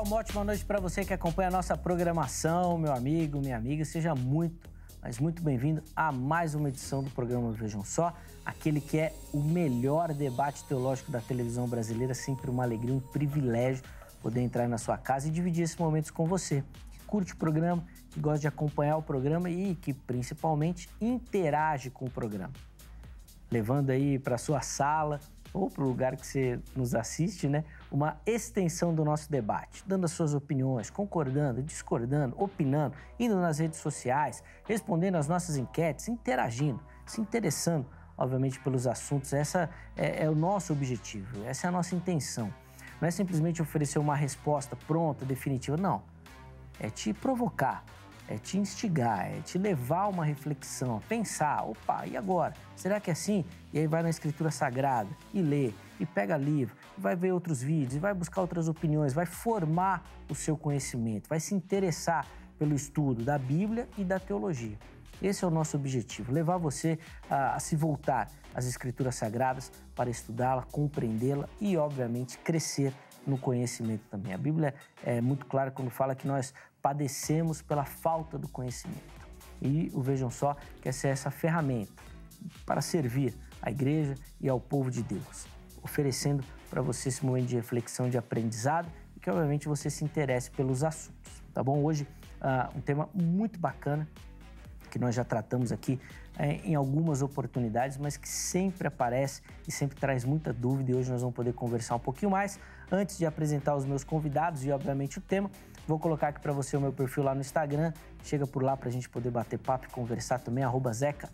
pessoal, uma ótima noite para você que acompanha a nossa programação, meu amigo, minha amiga, seja muito, mas muito bem-vindo a mais uma edição do programa Vejam Só, aquele que é o melhor debate teológico da televisão brasileira, sempre uma alegria, um privilégio poder entrar na sua casa e dividir esses momentos com você. Que curte o programa, que gosta de acompanhar o programa e que principalmente interage com o programa. Levando aí para sua sala, ou para o lugar que você nos assiste, né, uma extensão do nosso debate, dando as suas opiniões, concordando, discordando, opinando, indo nas redes sociais, respondendo às nossas enquetes, interagindo, se interessando, obviamente, pelos assuntos. Essa é, é o nosso objetivo, essa é a nossa intenção. Não é simplesmente oferecer uma resposta pronta, definitiva, não. É te provocar, é te instigar, é te levar a uma reflexão, a pensar, opa, e agora? Será que é assim? E aí vai na escritura sagrada e lê, e pega livro, e vai ver outros vídeos, e vai buscar outras opiniões, vai formar o seu conhecimento, vai se interessar pelo estudo da Bíblia e da teologia. Esse é o nosso objetivo: levar você a, a se voltar às Escrituras Sagradas para estudá-la, compreendê-la e, obviamente, crescer no conhecimento também. A Bíblia é muito clara quando fala que nós padecemos pela falta do conhecimento. E o Vejam Só que essa é essa ferramenta para servir à igreja e ao povo de Deus, oferecendo para você esse momento de reflexão, de aprendizado e que, obviamente, você se interesse pelos assuntos. Tá bom? Hoje, uh, um tema muito bacana que nós já tratamos aqui é, em algumas oportunidades, mas que sempre aparece e sempre traz muita dúvida. E hoje nós vamos poder conversar um pouquinho mais. Antes de apresentar os meus convidados e, obviamente, o tema, Vou colocar aqui para você o meu perfil lá no Instagram. Chega por lá para a gente poder bater papo e conversar também, arroba Zeca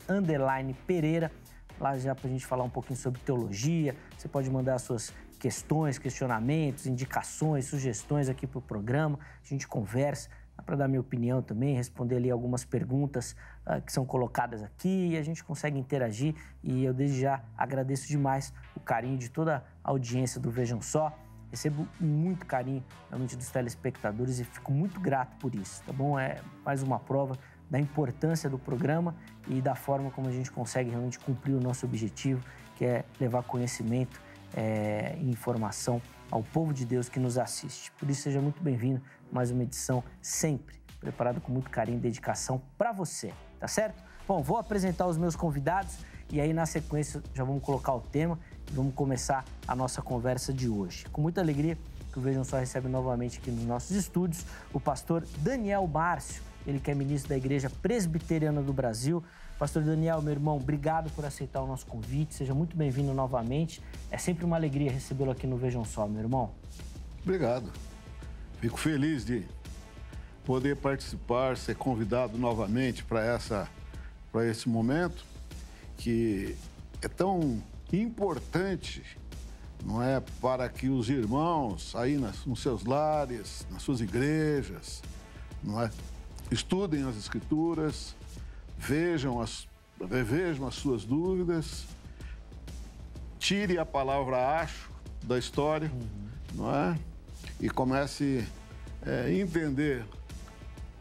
Pereira. Lá já para a gente falar um pouquinho sobre teologia. Você pode mandar suas questões, questionamentos, indicações, sugestões aqui para o programa. A gente conversa, dá para dar minha opinião também, responder ali algumas perguntas uh, que são colocadas aqui e a gente consegue interagir. E eu desde já agradeço demais o carinho de toda a audiência do Vejam Só. Recebo muito carinho realmente dos telespectadores e fico muito grato por isso, tá bom? É mais uma prova da importância do programa e da forma como a gente consegue realmente cumprir o nosso objetivo, que é levar conhecimento é, e informação ao povo de Deus que nos assiste. Por isso, seja muito bem-vindo mais uma edição sempre preparada com muito carinho e dedicação para você, tá certo? Bom, vou apresentar os meus convidados e aí na sequência já vamos colocar o tema Vamos começar a nossa conversa de hoje. Com muita alegria que o Vejam Só recebe novamente aqui nos nossos estúdios o pastor Daniel Márcio, ele que é ministro da Igreja Presbiteriana do Brasil. Pastor Daniel, meu irmão, obrigado por aceitar o nosso convite. Seja muito bem-vindo novamente. É sempre uma alegria recebê-lo aqui no Vejam Só, meu irmão. Obrigado. Fico feliz de poder participar, ser convidado novamente para essa para esse momento que é tão importante, não é? Para que os irmãos aí nas, nos seus lares, nas suas igrejas, não é? Estudem as escrituras, vejam as, revejam as suas dúvidas, tire a palavra acho da história, uhum. não é? E comece a é, entender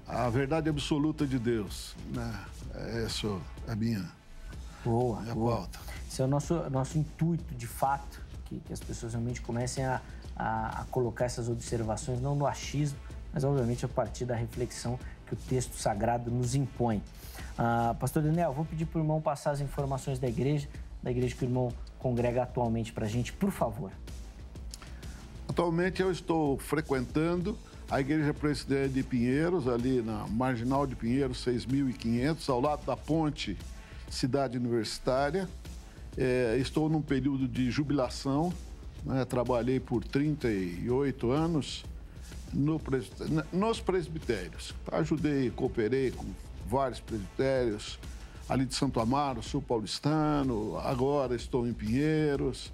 a verdade absoluta de Deus. Né? É, essa é a minha, boa, minha boa. Esse é o nosso, nosso intuito, de fato, que, que as pessoas realmente comecem a, a, a colocar essas observações, não no achismo, mas obviamente a partir da reflexão que o texto sagrado nos impõe. Ah, Pastor Daniel, vou pedir para o irmão passar as informações da igreja, da igreja que o irmão congrega atualmente para a gente, por favor. Atualmente eu estou frequentando a Igreja presidência de Pinheiros, ali na Marginal de Pinheiros, 6.500, ao lado da ponte Cidade Universitária. É, estou num período de jubilação, né? trabalhei por 38 anos no, nos presbitérios. Ajudei, cooperei com vários presbitérios, ali de Santo Amaro, sou paulistano, agora estou em Pinheiros,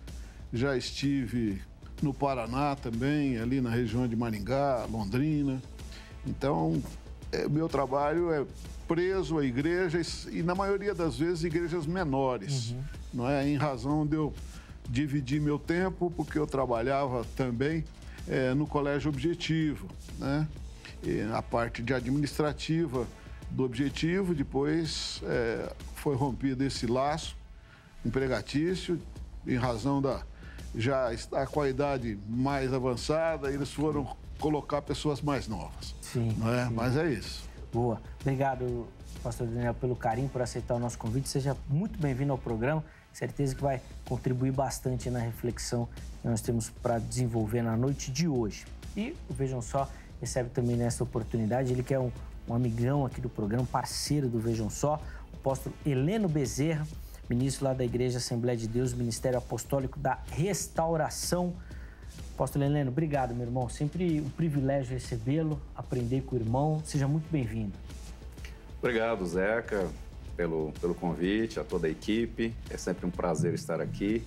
já estive no Paraná também, ali na região de Maringá, Londrina. Então, é, meu trabalho é preso a igrejas e, na maioria das vezes, igrejas menores. Uhum não é? Em razão de eu dividir meu tempo, porque eu trabalhava também é, no colégio objetivo, né? E na parte de administrativa do objetivo, depois é, foi rompido esse laço empregatício, em razão da já estar com a idade mais avançada, eles foram colocar pessoas mais novas. Sim. Não é? Sim. Mas é isso. Boa. Obrigado, pastor Daniel, pelo carinho, por aceitar o nosso convite. Seja muito bem-vindo ao programa certeza que vai contribuir bastante na reflexão que nós temos para desenvolver na noite de hoje. E Vejam Só recebe também nessa oportunidade, ele que é um, um amigão aqui do programa, parceiro do Vejam Só, o apóstolo Heleno Bezerra, ministro lá da Igreja Assembleia de Deus, Ministério Apostólico da Restauração. Apóstolo Heleno, obrigado, meu irmão. Sempre um privilégio recebê-lo, aprender com o irmão. Seja muito bem-vindo. Obrigado, Zeca pelo, pelo convite, a toda a equipe. É sempre um prazer estar aqui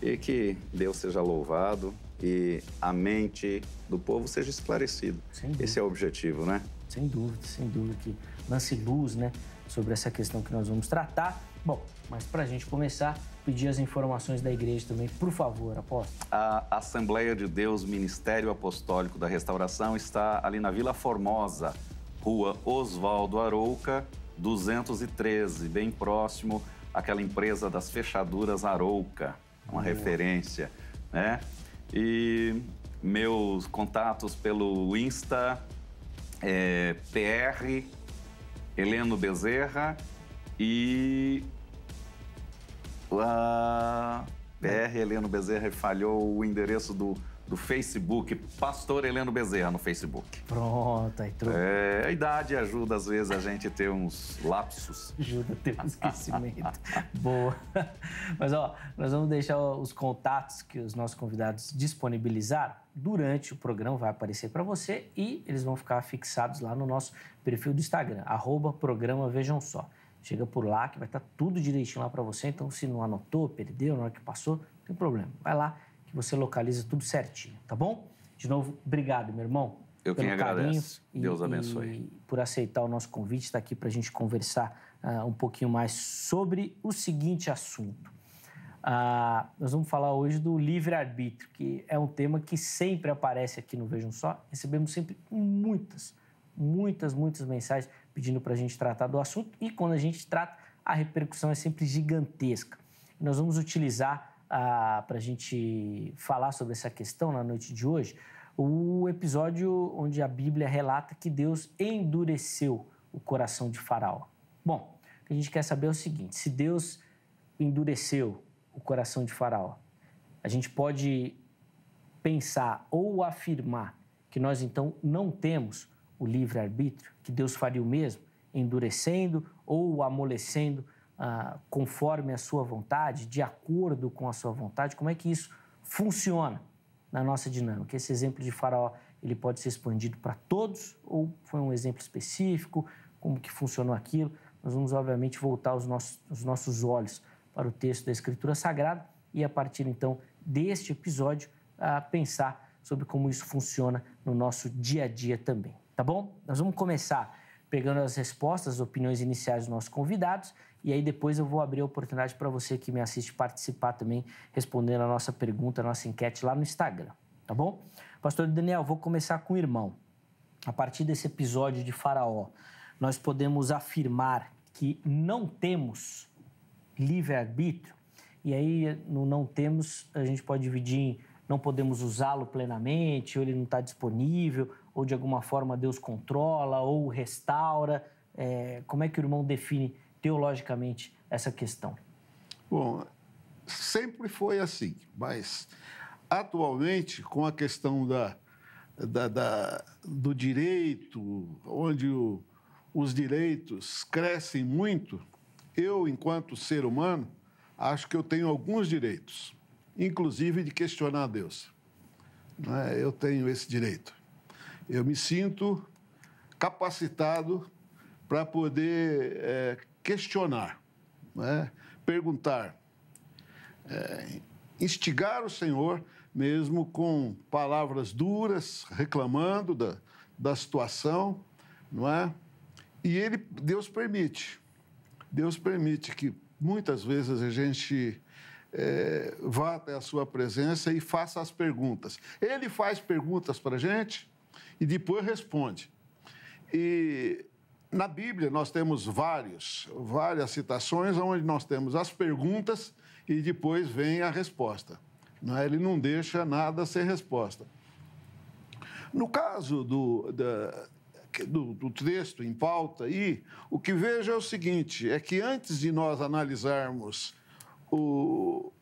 e que Deus seja louvado e a mente do povo seja esclarecida. Esse é o objetivo, né? Sem dúvida, sem dúvida que lance luz, né, sobre essa questão que nós vamos tratar. Bom, mas para a gente começar, pedir as informações da igreja também, por favor, apóstolo. A Assembleia de Deus Ministério Apostólico da Restauração está ali na Vila Formosa, Rua Oswaldo Arouca, 213, bem próximo àquela empresa das fechaduras Arouca, uma referência, né? E meus contatos pelo Insta é PR Heleno Bezerra e a PR Heleno Bezerra falhou o endereço do do Facebook, Pastor Heleno Bezerra no Facebook. Pronto, aí tudo. É, a idade ajuda às vezes a gente ter uns lapsos. Ajuda a ter um esquecimento. Boa. Mas ó, nós vamos deixar os contatos que os nossos convidados disponibilizaram durante o programa, vai aparecer para você e eles vão ficar fixados lá no nosso perfil do Instagram, arroba programa Vejam Só. Chega por lá que vai estar tá tudo direitinho lá para você, então se não anotou, perdeu na hora que passou, não tem problema. Vai lá, você localiza tudo certinho, tá bom? De novo, obrigado, meu irmão. Eu pelo quem carinho agradeço. Deus abençoe. E por aceitar o nosso convite, está aqui para a gente conversar uh, um pouquinho mais sobre o seguinte assunto. Uh, nós vamos falar hoje do livre-arbítrio, que é um tema que sempre aparece aqui no Vejam Só. Recebemos sempre muitas, muitas, muitas mensagens pedindo para a gente tratar do assunto. E quando a gente trata, a repercussão é sempre gigantesca. Nós vamos utilizar para a gente falar sobre essa questão na noite de hoje, o episódio onde a Bíblia relata que Deus endureceu o coração de Faraó. Bom, a gente quer saber é o seguinte: se Deus endureceu o coração de Faraó, a gente pode pensar ou afirmar que nós então não temos o livre-arbítrio, que Deus faria o mesmo, endurecendo ou amolecendo ah, conforme a sua vontade, de acordo com a sua vontade, como é que isso funciona na nossa dinâmica? Esse exemplo de faraó, ele pode ser expandido para todos ou foi um exemplo específico? Como que funcionou aquilo? Nós vamos, obviamente, voltar os nossos, os nossos olhos para o texto da Escritura Sagrada e, a partir, então, deste episódio, a pensar sobre como isso funciona no nosso dia a dia também, tá bom? Nós vamos começar pegando as respostas, as opiniões iniciais dos nossos convidados e aí depois eu vou abrir a oportunidade para você que me assiste participar também, respondendo a nossa pergunta, a nossa enquete lá no Instagram, tá bom? Pastor Daniel, vou começar com o irmão. A partir desse episódio de Faraó, nós podemos afirmar que não temos livre-arbítrio. E aí, no não temos, a gente pode dividir em não podemos usá-lo plenamente, ou ele não está disponível, ou de alguma forma Deus controla, ou restaura. É, como é que o irmão define teologicamente essa questão? Bom, sempre foi assim, mas atualmente, com a questão da, da, da do direito, onde o, os direitos crescem muito, eu, enquanto ser humano, acho que eu tenho alguns direitos, inclusive de questionar Deus. Né? Eu tenho esse direito. Eu me sinto capacitado para poder é, questionar, né? perguntar, é, instigar o Senhor, mesmo com palavras duras, reclamando da, da situação, não é? E ele, Deus permite, Deus permite que muitas vezes a gente é, vá até a sua presença e faça as perguntas. Ele faz perguntas para a gente e depois responde. E na Bíblia, nós temos vários, várias citações onde nós temos as perguntas e depois vem a resposta. É? Ele não deixa nada sem resposta. No caso do, da, do, do, texto em pauta aí, o que vejo é o seguinte: é que antes de nós analisarmos o,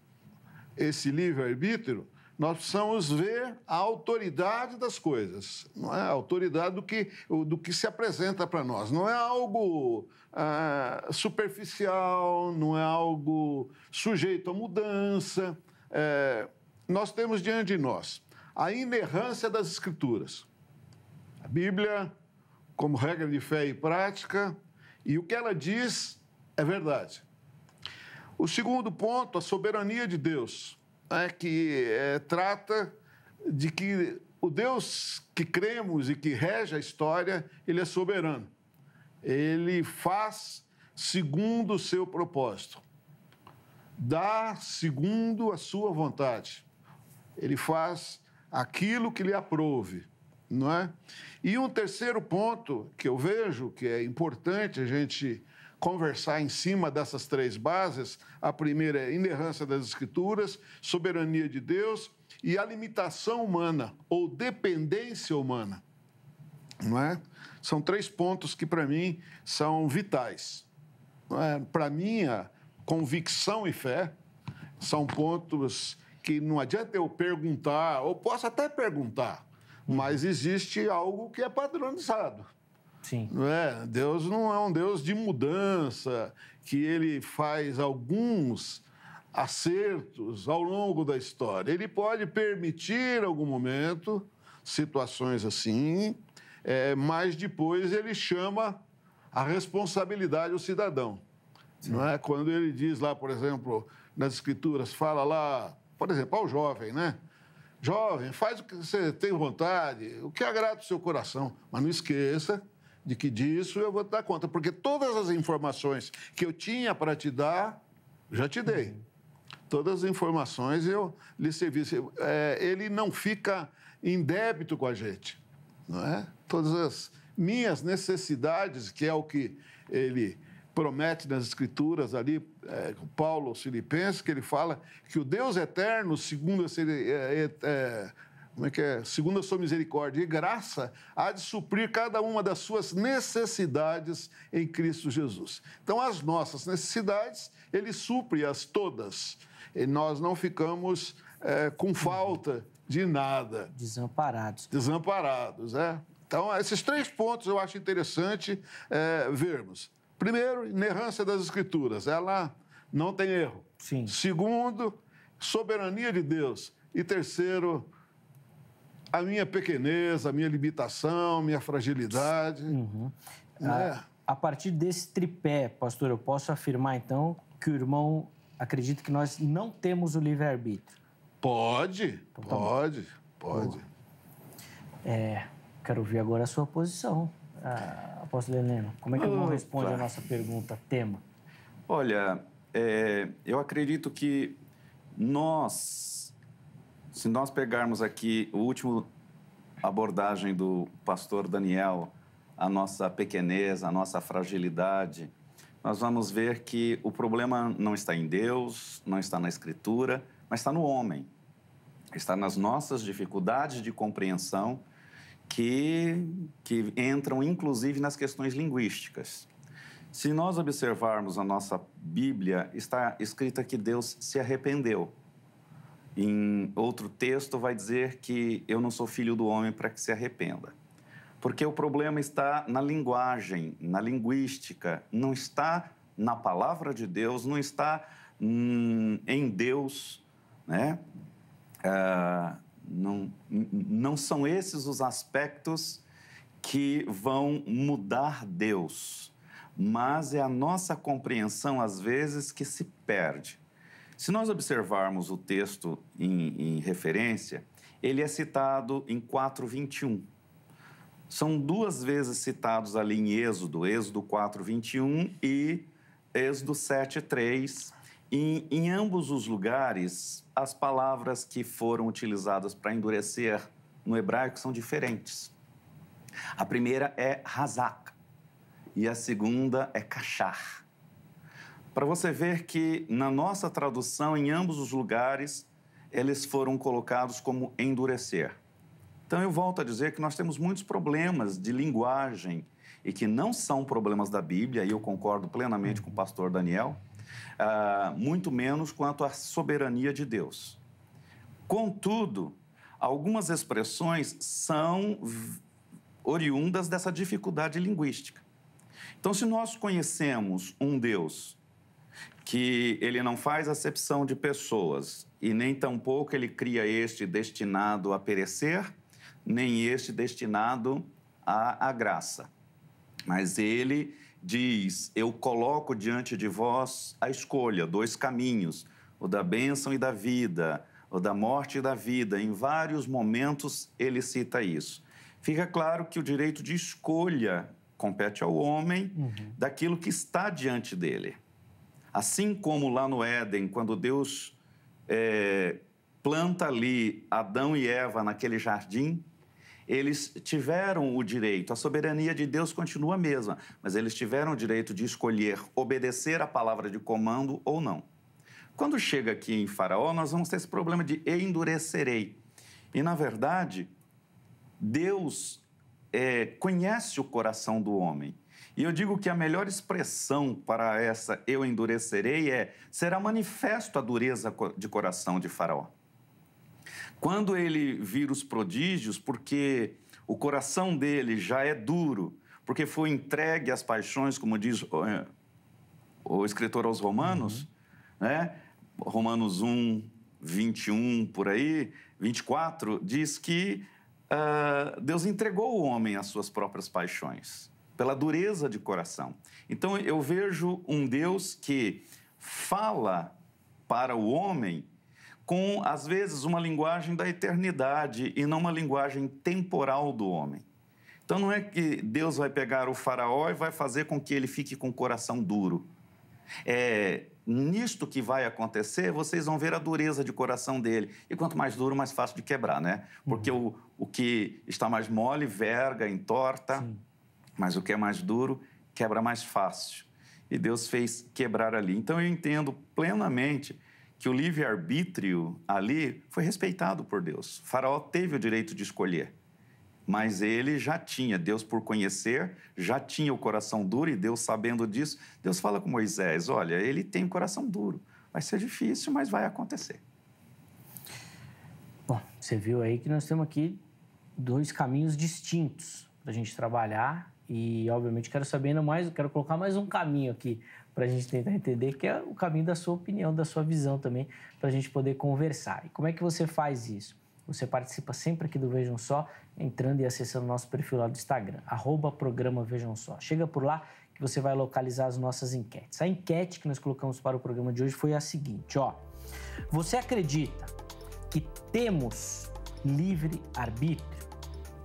esse livre-arbítrio, nós precisamos ver a autoridade das coisas, não é? a autoridade do que, do que se apresenta para nós. Não é algo ah, superficial, não é algo sujeito a mudança. É, nós temos diante de nós a inerrância das Escrituras. A Bíblia, como regra de fé e prática, e o que ela diz é verdade. O segundo ponto, a soberania de Deus é que é, trata de que o Deus que cremos e que rege a história, ele é soberano. Ele faz segundo o seu propósito. Dá segundo a sua vontade. Ele faz aquilo que lhe aprove, não é? E um terceiro ponto que eu vejo que é importante a gente conversar em cima dessas três bases. A primeira é a inerrância das Escrituras, soberania de Deus e a limitação humana ou dependência humana. Não é? São três pontos que, para mim, são vitais. É? Para minha convicção e fé, são pontos que não adianta eu perguntar, ou posso até perguntar, mas existe algo que é padronizado. Sim. Não é? Deus não é um Deus de mudança, que ele faz alguns acertos ao longo da história. Ele pode permitir, em algum momento, situações assim, é, mas depois ele chama a responsabilidade o cidadão. Sim. Não é? Quando ele diz lá, por exemplo, nas escrituras, fala lá, por exemplo, ao jovem, né? Jovem, faz o que você tem vontade, o que agrada o seu coração, mas não esqueça de que disso eu vou te dar conta, porque todas as informações que eu tinha para te dar, já te dei. Todas as informações eu lhe servi. É, ele não fica em débito com a gente, não é? Todas as minhas necessidades, que é o que ele promete nas escrituras ali, é, Paulo Filipenses, que ele fala que o Deus eterno, segundo esse, é, é, é como é que é? Segundo a sua misericórdia e graça, há de suprir cada uma das suas necessidades em Cristo Jesus. Então, as nossas necessidades, ele supre-as todas. E nós não ficamos é, com falta de nada. Desamparados. Desamparados, é. Então, esses três pontos eu acho interessante é, vermos. Primeiro, inerrância das Escrituras. Ela não tem erro. Sim. Segundo, soberania de Deus. E terceiro, a minha pequenez, a minha limitação, a minha fragilidade. Uhum. Né? A, ah, a partir desse tripé, pastor, eu posso afirmar então que o irmão acredita que nós não temos o livre-arbítrio. Pode, então, tá pode, pode. É, quero ouvir agora a sua posição, ah, apóstolo Helena. Como é que o irmão responde a nossa pergunta, tema? Olha, é, eu acredito que nós se nós pegarmos aqui o último abordagem do pastor Daniel, a nossa pequenez, a nossa fragilidade, nós vamos ver que o problema não está em Deus, não está na Escritura, mas está no homem. Está nas nossas dificuldades de compreensão que, que entram inclusive nas questões linguísticas. Se nós observarmos a nossa Bíblia, está escrita que Deus se arrependeu. Em outro texto, vai dizer que eu não sou filho do homem para que se arrependa. Porque o problema está na linguagem, na linguística, não está na palavra de Deus, não está hum, em Deus, né? Ah, não, não são esses os aspectos que vão mudar Deus, mas é a nossa compreensão, às vezes, que se perde. Se nós observarmos o texto em, em referência, ele é citado em 4:21. São duas vezes citados ali em Êxodo, Êxodo 4:21 e Êxodo 7:3. Em, em ambos os lugares, as palavras que foram utilizadas para endurecer no hebraico são diferentes. A primeira é razak e a segunda é kashar para você ver que na nossa tradução, em ambos os lugares, eles foram colocados como endurecer. Então eu volto a dizer que nós temos muitos problemas de linguagem e que não são problemas da Bíblia, e eu concordo plenamente com o pastor Daniel, uh, muito menos quanto à soberania de Deus. Contudo, algumas expressões são oriundas dessa dificuldade linguística. Então, se nós conhecemos um Deus que ele não faz acepção de pessoas e nem tampouco ele cria este destinado a perecer, nem este destinado à, à graça. Mas ele diz: Eu coloco diante de vós a escolha, dois caminhos, o da bênção e da vida, o da morte e da vida. Em vários momentos ele cita isso. Fica claro que o direito de escolha compete ao homem uhum. daquilo que está diante dele. Assim como lá no Éden, quando Deus é, planta ali Adão e Eva naquele jardim, eles tiveram o direito, a soberania de Deus continua a mesma, mas eles tiveram o direito de escolher obedecer a palavra de comando ou não. Quando chega aqui em Faraó, nós vamos ter esse problema de endurecerei. E, na verdade, Deus é, conhece o coração do homem. E eu digo que a melhor expressão para essa eu endurecerei é será manifesto a dureza de coração de Faraó. Quando ele vira os prodígios, porque o coração dele já é duro, porque foi entregue às paixões, como diz eh, o escritor aos Romanos, uhum. né? Romanos 1, 21, por aí, 24, diz que uh, Deus entregou o homem às suas próprias paixões pela dureza de coração. Então eu vejo um Deus que fala para o homem com, às vezes, uma linguagem da eternidade e não uma linguagem temporal do homem. Então não é que Deus vai pegar o faraó e vai fazer com que ele fique com o coração duro. É nisto que vai acontecer, vocês vão ver a dureza de coração dele. E quanto mais duro, mais fácil de quebrar, né? Porque uhum. o, o que está mais mole, verga, entorta. Sim mas o que é mais duro quebra mais fácil. E Deus fez quebrar ali. Então eu entendo plenamente que o livre-arbítrio ali foi respeitado por Deus. O faraó teve o direito de escolher, mas ele já tinha, Deus por conhecer, já tinha o coração duro e Deus sabendo disso, Deus fala com Moisés: olha, ele tem o coração duro, vai ser difícil, mas vai acontecer. Bom, você viu aí que nós temos aqui dois caminhos distintos para a gente trabalhar e, obviamente, quero saber ainda mais, quero colocar mais um caminho aqui para a gente tentar entender, que é o caminho da sua opinião, da sua visão também, para a gente poder conversar. E como é que você faz isso? Você participa sempre aqui do Vejam Só, entrando e acessando o nosso perfil lá do Instagram, arroba programa Vejam Só. Chega por lá que você vai localizar as nossas enquetes. A enquete que nós colocamos para o programa de hoje foi a seguinte, ó. Você acredita que temos livre arbítrio?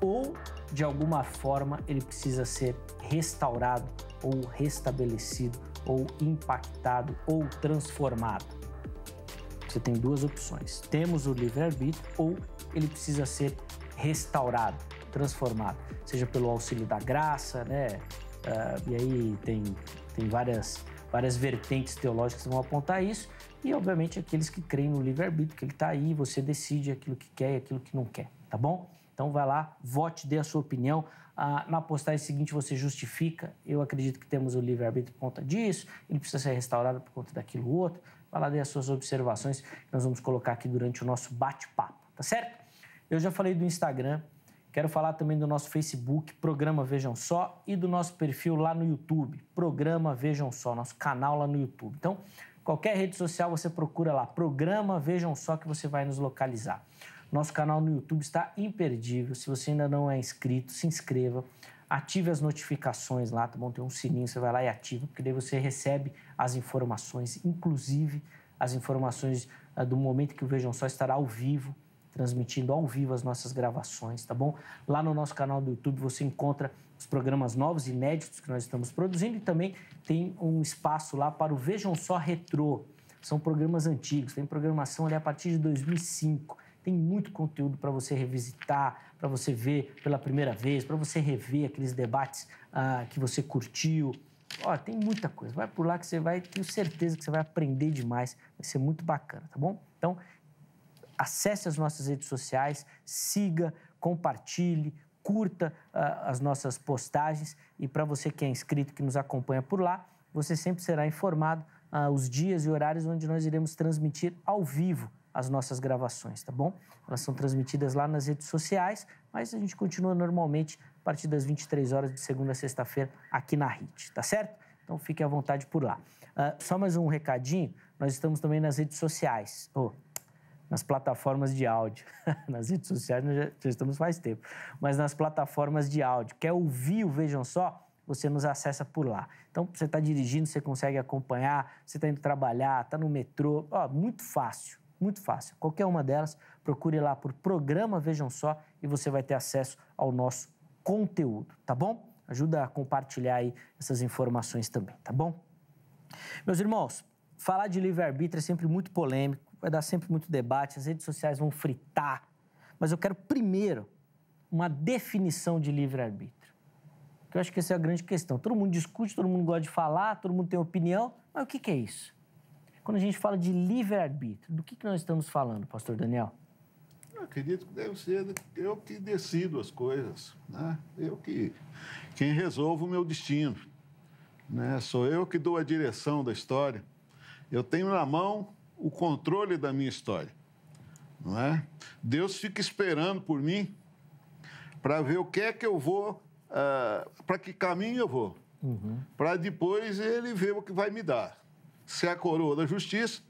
ou de alguma forma ele precisa ser restaurado ou restabelecido ou impactado ou transformado. Você tem duas opções. Temos o livre-arbítrio ou ele precisa ser restaurado, transformado, seja pelo auxílio da graça, né? Uh, e aí tem, tem várias, várias vertentes teológicas que vão apontar isso, e obviamente aqueles que creem no livre-arbítrio, que ele está aí, você decide aquilo que quer e aquilo que não quer, tá bom? Então vai lá, vote, dê a sua opinião. Ah, na postagem seguinte você justifica. Eu acredito que temos o livre-arbítrio por conta disso, ele precisa ser restaurado por conta daquilo outro. Vai lá, dê as suas observações, nós vamos colocar aqui durante o nosso bate-papo, tá certo? Eu já falei do Instagram, Quero falar também do nosso Facebook, Programa Vejam Só, e do nosso perfil lá no YouTube, Programa Vejam Só, nosso canal lá no YouTube. Então, qualquer rede social você procura lá, Programa Vejam Só, que você vai nos localizar. Nosso canal no YouTube está imperdível. Se você ainda não é inscrito, se inscreva. Ative as notificações lá, tá bom? Tem um sininho, você vai lá e ativa, porque daí você recebe as informações, inclusive as informações ah, do momento que o Vejam Só estará ao vivo, transmitindo ao vivo as nossas gravações, tá bom? Lá no nosso canal do YouTube você encontra os programas novos, inéditos que nós estamos produzindo e também tem um espaço lá para o Vejam Só Retrô. São programas antigos, tem programação ali a partir de 2005. Tem muito conteúdo para você revisitar, para você ver pela primeira vez, para você rever aqueles debates ah, que você curtiu. Ó, tem muita coisa. Vai por lá que você vai, tenho certeza que você vai aprender demais. Vai ser muito bacana, tá bom? Então, acesse as nossas redes sociais, siga, compartilhe, curta ah, as nossas postagens e para você que é inscrito, que nos acompanha por lá, você sempre será informado uh, os dias e horários onde nós iremos transmitir ao vivo as nossas gravações, tá bom? Elas são transmitidas lá nas redes sociais, mas a gente continua normalmente a partir das 23 horas de segunda a sexta-feira aqui na RIT, tá certo? Então fiquem à vontade por lá. Uh, só mais um recadinho: nós estamos também nas redes sociais, ou oh, nas plataformas de áudio. nas redes sociais nós já, já estamos faz tempo, mas nas plataformas de áudio. Quer ouvir o Vejam Só? Você nos acessa por lá. Então, você está dirigindo, você consegue acompanhar, você está indo trabalhar, está no metrô, ó, muito fácil muito fácil. Qualquer uma delas, procure lá por programa Vejam Só e você vai ter acesso ao nosso conteúdo, tá bom? Ajuda a compartilhar aí essas informações também, tá bom? Meus irmãos, falar de livre-arbítrio é sempre muito polêmico, vai dar sempre muito debate, as redes sociais vão fritar. Mas eu quero primeiro uma definição de livre-arbítrio. Eu acho que essa é a grande questão. Todo mundo discute, todo mundo gosta de falar, todo mundo tem opinião, mas o que, que é isso? Quando a gente fala de livre-arbítrio, do que, que nós estamos falando, pastor Daniel? Eu acredito que deve ser eu que decido as coisas, né? Eu que quem resolvo o meu destino, né? Sou eu que dou a direção da história. Eu tenho na mão o controle da minha história, não é? Deus fica esperando por mim para ver o que é que eu vou, uh, ah, para que caminho eu vou, uhum. para depois ele ver o que vai me dar se é a coroa da justiça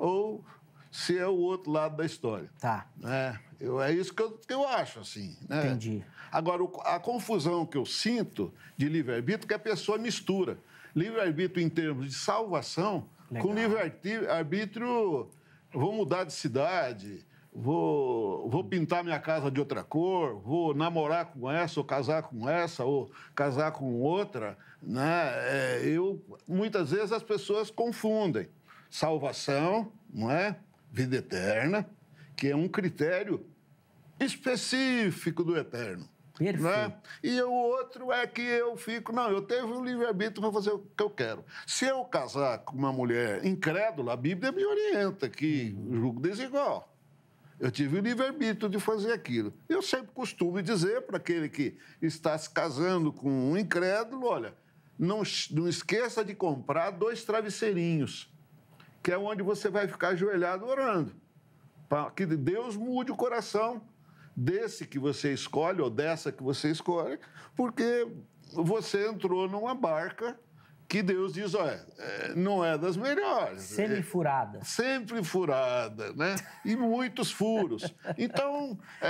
ou se é o outro lado da história. Tá. É, eu, é isso que eu, que eu acho, assim. Né? Entendi. Agora, o, a confusão que eu sinto de livre-arbítrio é que a pessoa mistura livre-arbítrio em termos de salvação Legal. com livre-arbítrio, vou mudar de cidade, vou, vou pintar minha casa de outra cor, vou namorar com essa, ou casar com essa, ou casar com outra, né? É, eu, muitas vezes as pessoas confundem salvação, não é? Vida eterna, que é um critério específico do eterno. Perfeito. Né? E o outro é que eu fico, não, eu tenho o um livre-arbítrio para fazer o que eu quero. Se eu casar com uma mulher incrédula, a Bíblia me orienta que uhum. julgo desigual. Eu tive o livre-arbítrio de fazer aquilo. Eu sempre costumo dizer para aquele que está se casando com um incrédulo: olha, não, não esqueça de comprar dois travesseirinhos, que é onde você vai ficar ajoelhado orando, para que Deus mude o coração desse que você escolhe ou dessa que você escolhe, porque você entrou numa barca que Deus diz, olha, é, não é das melhores. Né? Semifurada. É, sempre furada, né? E muitos furos. Então, é,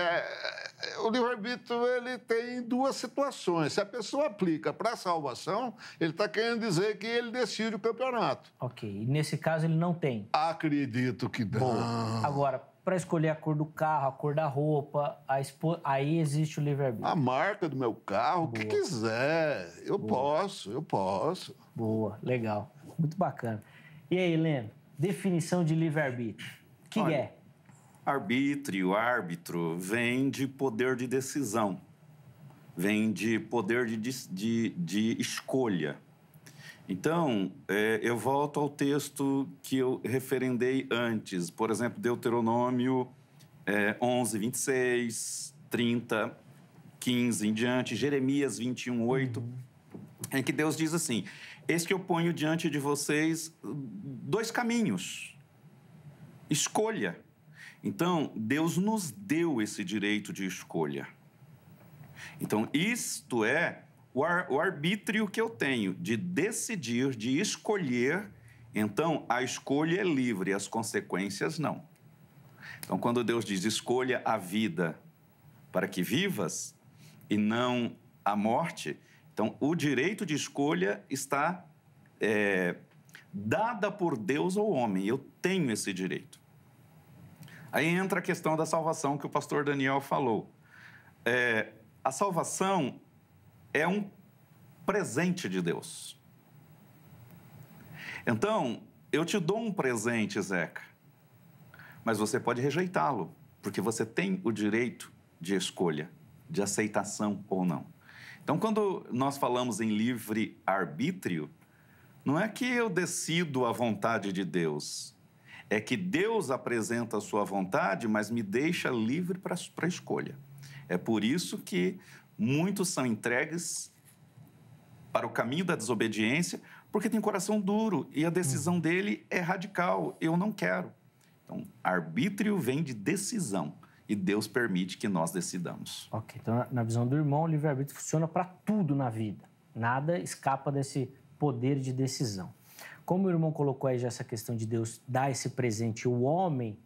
é, o livre-arbítrio ele tem duas situações. Se a pessoa aplica para a salvação, ele está querendo dizer que ele decide o campeonato. Ok. E nesse caso ele não tem? Acredito que não. Bom, agora, para escolher a cor do carro, a cor da roupa, a expo... aí existe o livre-arbítrio. A marca do meu carro, o que quiser. Eu Boa. posso, eu posso. Boa, legal. Muito bacana. E aí, Helena, definição de livre-arbítrio. O que, Olha, é? Arbítrio, árbitro, vem de poder de decisão, vem de poder de, de, de escolha. Então, é, eu volto ao texto que eu referendei antes, por exemplo, Deuteronômio é, 11, 26, 30, 15 em diante, Jeremias 21, 8, uhum. em é que Deus diz assim: Eis que eu ponho diante de vocês dois caminhos, escolha. Então, Deus nos deu esse direito de escolha. Então, isto é o, ar, o arbítrio que eu tenho de decidir, de escolher, então a escolha é livre, as consequências não. Então, quando Deus diz escolha a vida para que vivas e não a morte, então o direito de escolha está é, dada por Deus ao homem. Eu tenho esse direito. Aí entra a questão da salvação que o pastor Daniel falou. É, a salvação é um presente de Deus. Então, eu te dou um presente, Zeca, mas você pode rejeitá-lo, porque você tem o direito de escolha, de aceitação ou não. Então, quando nós falamos em livre arbítrio, não é que eu decido a vontade de Deus, é que Deus apresenta a sua vontade, mas me deixa livre para a escolha. É por isso que Muitos são entregues para o caminho da desobediência porque tem coração duro e a decisão uhum. dele é radical. Eu não quero. Então, arbítrio vem de decisão e Deus permite que nós decidamos. Ok, então na visão do irmão, o livre-arbítrio funciona para tudo na vida. Nada escapa desse poder de decisão. Como o irmão colocou aí já essa questão de Deus dar esse presente, o homem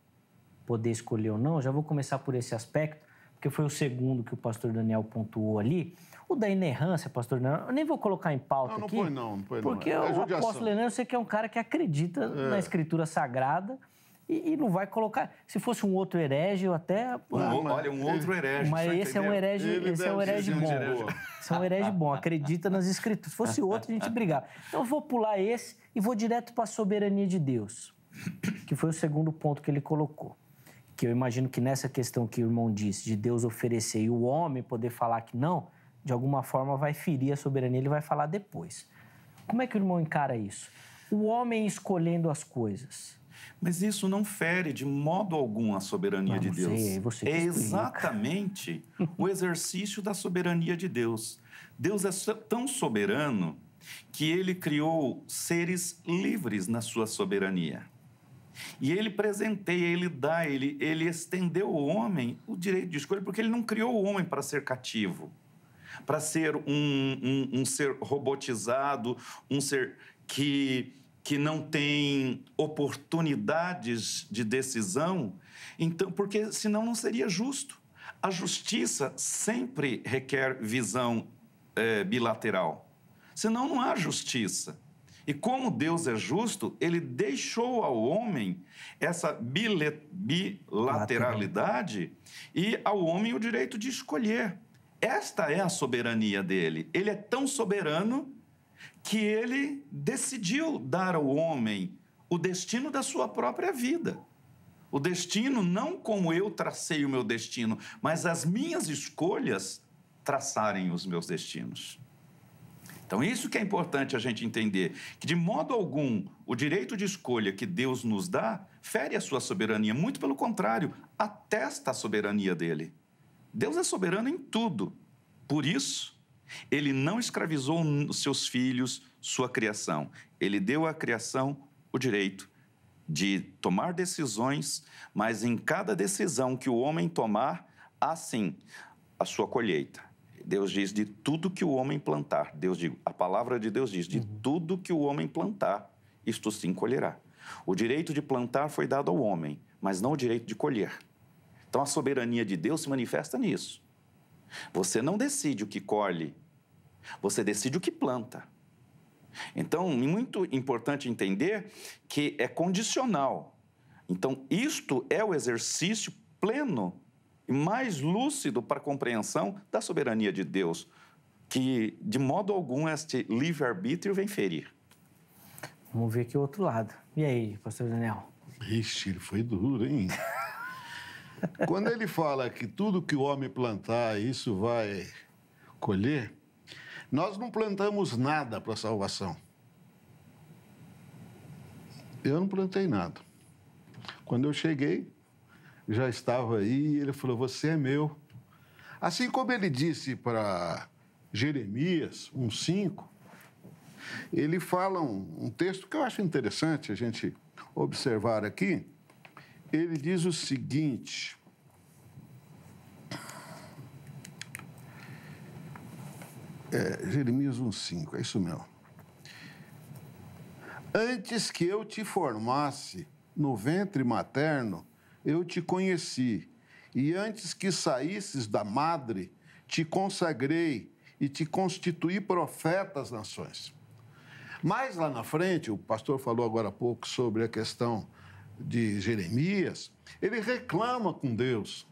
poder escolher ou não, já vou começar por esse aspecto porque foi o segundo que o pastor Daniel pontuou ali. O da inerrância, pastor Daniel, eu nem vou colocar em pauta não, não aqui. Põe não, não põe não. Porque é o apóstolo Leonel, eu sei que é um cara que acredita é. na escritura sagrada e, e, não vai colocar. Se fosse um outro herege, eu até... Um, ah, olha, um outro herege. Mas esse é um herege, esse é um herege bom. Herege. Esse é um herege bom, acredita nas escrituras. Se fosse outro, a gente brigava. Então eu vou pular esse e vou direto para a soberania de Deus, que foi o segundo ponto que ele colocou que eu imagino que nessa questão que o irmão disse, de Deus oferecer e o homem poder falar que não, de alguma forma vai ferir a soberania, ele vai falar depois. Como é que o irmão encara isso? O homem escolhendo as coisas. Mas isso não fere de modo algum a soberania de Deus. você é exatamente o exercício da soberania de Deus. Deus é tão soberano que ele criou seres livres na sua soberania. E ele presenteia, ele dá, ele, ele estendeu ao homem o direito de escolha, porque ele não criou o homem para ser cativo, para ser um, um, um ser robotizado, um ser que, que não tem oportunidades de decisão. Então, porque senão não seria justo. A justiça sempre requer visão é, bilateral. Senão não há justiça. E como Deus é justo, ele deixou ao homem essa bilateralidade e ao homem o direito de escolher. Esta é a soberania dele. Ele é tão soberano que ele decidiu dar ao homem o destino da sua própria vida. O destino, não como eu tracei o meu destino, mas as minhas escolhas traçarem os meus destinos. Então, isso que é importante a gente entender: que de modo algum o direito de escolha que Deus nos dá fere a sua soberania, muito pelo contrário, atesta a soberania dele. Deus é soberano em tudo. Por isso, ele não escravizou os seus filhos, sua criação. Ele deu à criação o direito de tomar decisões, mas em cada decisão que o homem tomar, há sim a sua colheita. Deus diz de tudo que o homem plantar, Deus digo, a palavra de Deus diz de uhum. tudo que o homem plantar, isto se colherá. O direito de plantar foi dado ao homem, mas não o direito de colher. Então a soberania de Deus se manifesta nisso. Você não decide o que colhe, você decide o que planta. Então, é muito importante entender que é condicional. Então, isto é o exercício pleno e mais lúcido para a compreensão da soberania de Deus, que de modo algum este livre-arbítrio vem ferir. Vamos ver aqui o outro lado. E aí, pastor Daniel? Ixi, ele foi duro, hein? Quando ele fala que tudo que o homem plantar, isso vai colher, nós não plantamos nada para a salvação. Eu não plantei nada. Quando eu cheguei, já estava aí, e ele falou: Você é meu. Assim como ele disse para Jeremias 1,5, ele fala um, um texto que eu acho interessante a gente observar aqui. Ele diz o seguinte. É, Jeremias 1,5, é isso mesmo. Antes que eu te formasse no ventre materno, eu te conheci, e antes que saísses da madre, te consagrei e te constituí profeta às nações. Mais lá na frente, o pastor falou agora há pouco sobre a questão de Jeremias, ele reclama com Deus,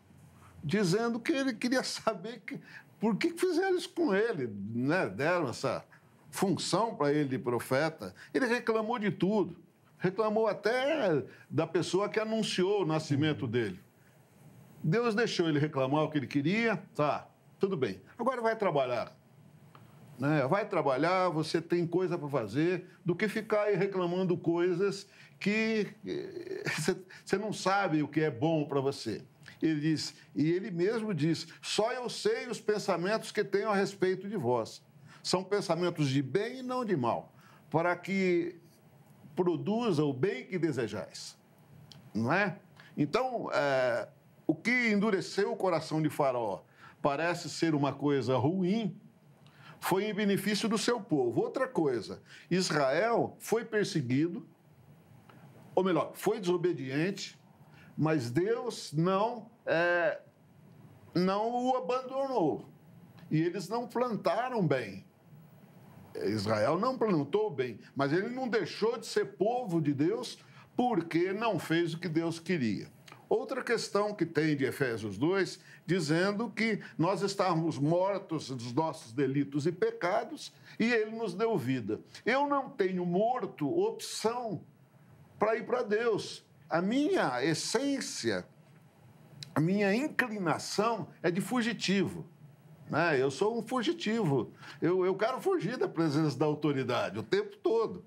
dizendo que ele queria saber que, por que fizeram isso com ele, né? deram essa função para ele de profeta. Ele reclamou de tudo reclamou até da pessoa que anunciou o nascimento uhum. dele. Deus deixou ele reclamar o que ele queria, tá, tudo bem. Agora vai trabalhar. Né? Vai trabalhar, você tem coisa para fazer, do que ficar aí reclamando coisas que você eh, não sabe o que é bom para você. Ele diz, e ele mesmo diz: só eu sei os pensamentos que tenho a respeito de vós. São pensamentos de bem e não de mal, para que produza o bem que desejais. Não é? Então, é, o que endureceu o coração de Faraó parece ser uma coisa ruim, foi em benefício do seu povo. Outra coisa, Israel foi perseguido, ou melhor, foi desobediente, mas Deus não, é, não o abandonou. E eles não plantaram bem. Israel não plantou bem, mas ele não deixou de ser povo de Deus porque não fez o que Deus queria. Outra questão que tem de Efésios 2, dizendo que nós estávamos mortos dos nossos delitos e pecados e ele nos deu vida. Eu não tenho morto opção para ir para Deus. A minha essência, a minha inclinação é de fugitivo. Né? Eu sou um fugitivo. Eu, eu quero fugir da presença da autoridade o tempo todo.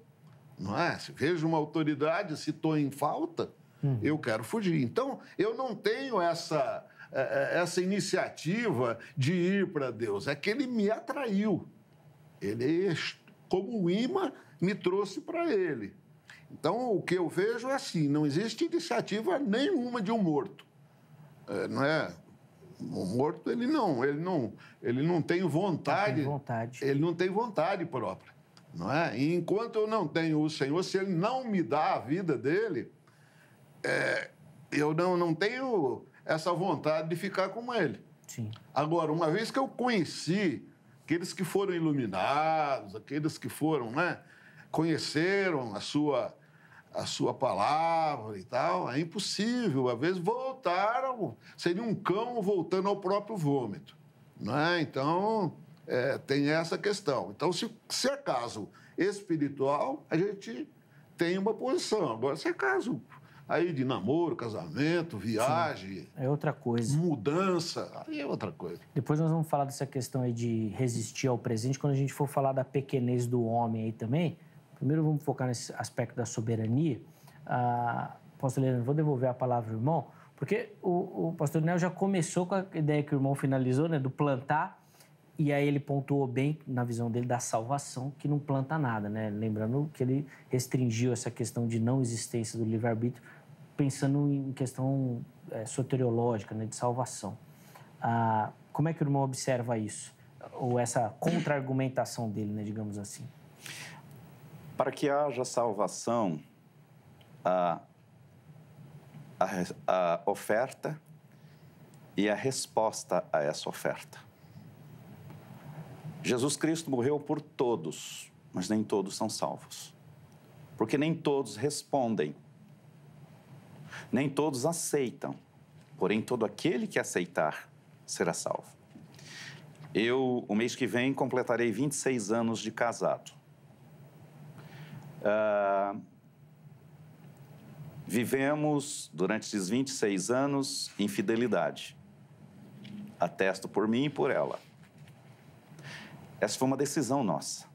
Não é? Se vejo uma autoridade, se estou em falta, hum. eu quero fugir. Então, eu não tenho essa, é, é, essa iniciativa de ir para Deus. É que ele me atraiu. Ele, é como um imã, me trouxe para ele. Então, o que eu vejo é assim: não existe iniciativa nenhuma de um morto. É, não é? morto, ele não, ele não, ele não tem vontade. tem vontade. Ele não tem vontade própria, não é? E enquanto eu não tenho o Senhor, se ele não me dá a vida dele, é, eu não, não tenho essa vontade de ficar com ele. Sim. Agora, uma vez que eu conheci aqueles que foram iluminados, aqueles que foram, né, conheceram a sua a sua palavra e tal, é impossível. Às vezes voltaram, seria um cão voltando ao próprio vômito. Né? Então, é, tem essa questão. Então, se, se é caso espiritual, a gente tem uma posição. Agora, se é caso aí de namoro, casamento, viagem. Sim, é outra coisa. Mudança, aí é outra coisa. Depois nós vamos falar dessa questão aí de resistir ao presente quando a gente for falar da pequenez do homem aí também. Primeiro vamos focar nesse aspecto da soberania. Ah, pastor Leandro, vou devolver a palavra ao irmão, porque o, o pastor Leandro já começou com a ideia que o irmão finalizou, né, do plantar, e aí ele pontuou bem, na visão dele, da salvação, que não planta nada, né? Lembrando que ele restringiu essa questão de não existência do livre-arbítrio, pensando em questão é, soteriológica, né, de salvação. Ah, como é que o irmão observa isso? Ou essa contra-argumentação dele, né, digamos assim? Para que haja salvação, a, a, a oferta e a resposta a essa oferta. Jesus Cristo morreu por todos, mas nem todos são salvos. Porque nem todos respondem. Nem todos aceitam. Porém, todo aquele que aceitar será salvo. Eu, o mês que vem, completarei 26 anos de casado. Ah, vivemos durante esses 26 anos infidelidade. Atesto por mim e por ela. Essa foi uma decisão nossa.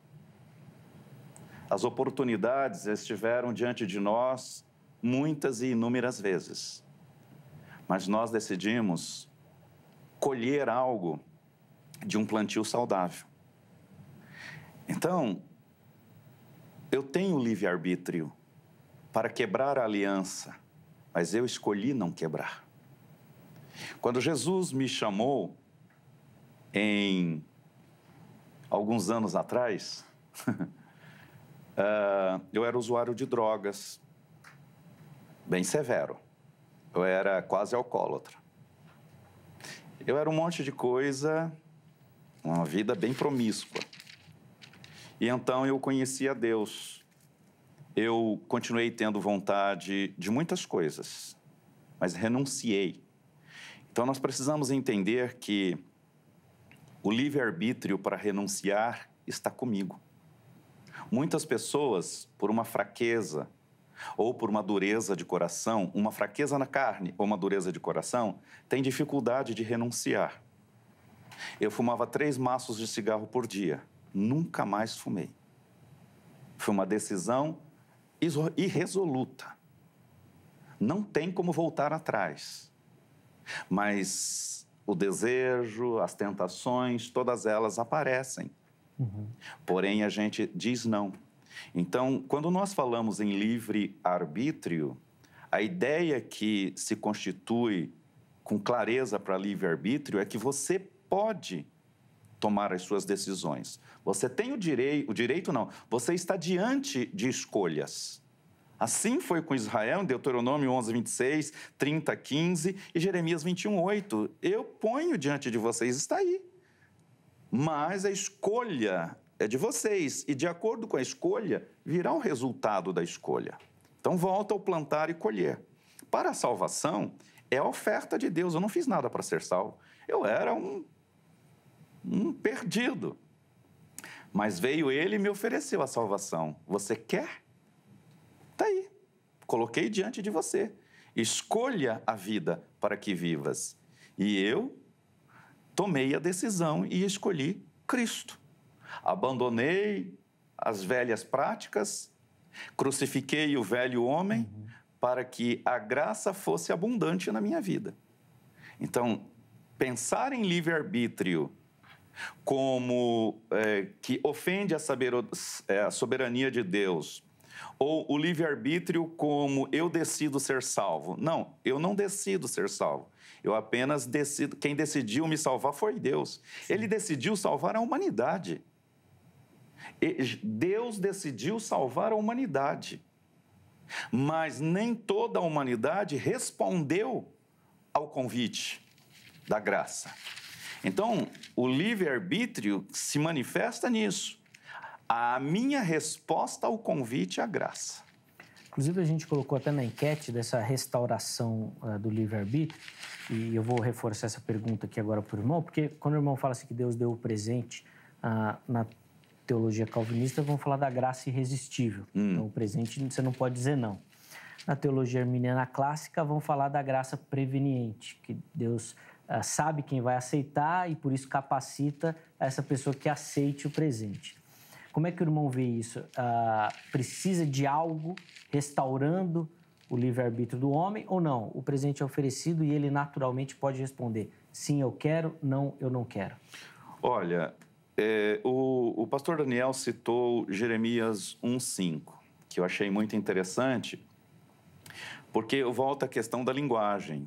As oportunidades estiveram diante de nós muitas e inúmeras vezes. Mas nós decidimos colher algo de um plantio saudável. Então, eu tenho livre-arbítrio para quebrar a aliança, mas eu escolhi não quebrar. Quando Jesus me chamou, em alguns anos atrás, uh, eu era usuário de drogas, bem severo. Eu era quase alcoólatra. Eu era um monte de coisa, uma vida bem promíscua. E então eu conheci a Deus. Eu continuei tendo vontade de muitas coisas, mas renunciei. Então nós precisamos entender que o livre-arbítrio para renunciar está comigo. Muitas pessoas, por uma fraqueza ou por uma dureza de coração, uma fraqueza na carne ou uma dureza de coração, têm dificuldade de renunciar. Eu fumava três maços de cigarro por dia nunca mais fumei. Foi uma decisão irresoluta. Não tem como voltar atrás. Mas o desejo, as tentações, todas elas aparecem. Uhum. Porém, a gente diz não. Então, quando nós falamos em livre arbítrio, a ideia que se constitui com clareza para livre arbítrio é que você pode tomar as suas decisões. Você tem o direito, o direito não, você está diante de escolhas. Assim foi com Israel, em Deuteronômio 11, 26, 30, 15 e Jeremias 21, 8. Eu ponho diante de vocês, está aí. Mas a escolha é de vocês, e de acordo com a escolha, virá o resultado da escolha. Então volta ao plantar e colher. Para a salvação, é a oferta de Deus. Eu não fiz nada para ser salvo. Eu era um um perdido. Mas veio ele e me ofereceu a salvação. Você quer? Está aí. Coloquei diante de você. Escolha a vida para que vivas. E eu tomei a decisão e escolhi Cristo. Abandonei as velhas práticas, crucifiquei o velho homem uhum. para que a graça fosse abundante na minha vida. Então, pensar em livre-arbítrio como é, que ofende a, saber, é, a soberania de Deus, ou o livre-arbítrio como eu decido ser salvo. Não, eu não decido ser salvo. Eu apenas decido. Quem decidiu me salvar foi Deus. Sim. Ele decidiu salvar a humanidade. Deus decidiu salvar a humanidade. Mas nem toda a humanidade respondeu ao convite da graça. Então, o livre-arbítrio se manifesta nisso. A minha resposta ao convite à graça. Inclusive, a gente colocou até na enquete dessa restauração uh, do livre-arbítrio, e eu vou reforçar essa pergunta aqui agora para o irmão, porque quando o irmão fala assim que Deus deu o presente uh, na teologia calvinista, vão falar da graça irresistível. Hum. Então, o presente você não pode dizer não. Na teologia arminiana clássica, vão falar da graça preveniente, que Deus ah, sabe quem vai aceitar e por isso capacita essa pessoa que aceite o presente. Como é que o irmão vê isso? Ah, precisa de algo restaurando o livre-arbítrio do homem ou não? O presente é oferecido e ele naturalmente pode responder: sim, eu quero, não, eu não quero. Olha, é, o, o pastor Daniel citou Jeremias 1,5, que eu achei muito interessante, porque volta à questão da linguagem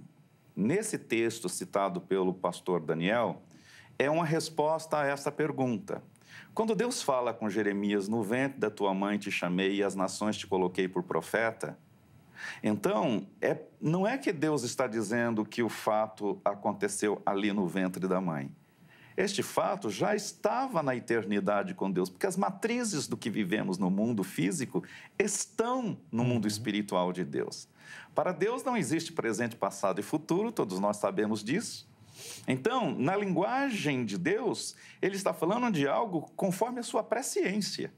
nesse texto citado pelo pastor Daniel, é uma resposta a essa pergunta. Quando Deus fala com Jeremias, no ventre da tua mãe te chamei e as nações te coloquei por profeta, então é, não é que Deus está dizendo que o fato aconteceu ali no ventre da mãe. Este fato já estava na eternidade com Deus, porque as matrizes do que vivemos no mundo físico estão no mundo uhum. espiritual de Deus. Para Deus não existe presente, passado e futuro, todos nós sabemos disso. Então, na linguagem de Deus, ele está falando de algo conforme a sua presciência.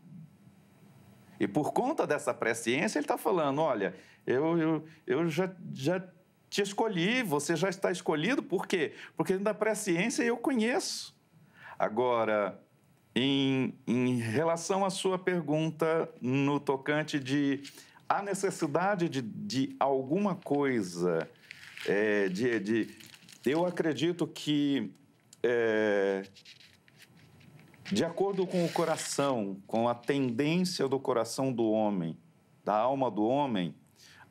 E por conta dessa presciência, ele está falando: olha, eu, eu, eu já, já te escolhi, você já está escolhido, por quê? Porque na presciência eu conheço. Agora, em, em relação à sua pergunta no tocante de a necessidade de, de alguma coisa, é, de, de, eu acredito que é, de acordo com o coração, com a tendência do coração do homem, da alma do homem,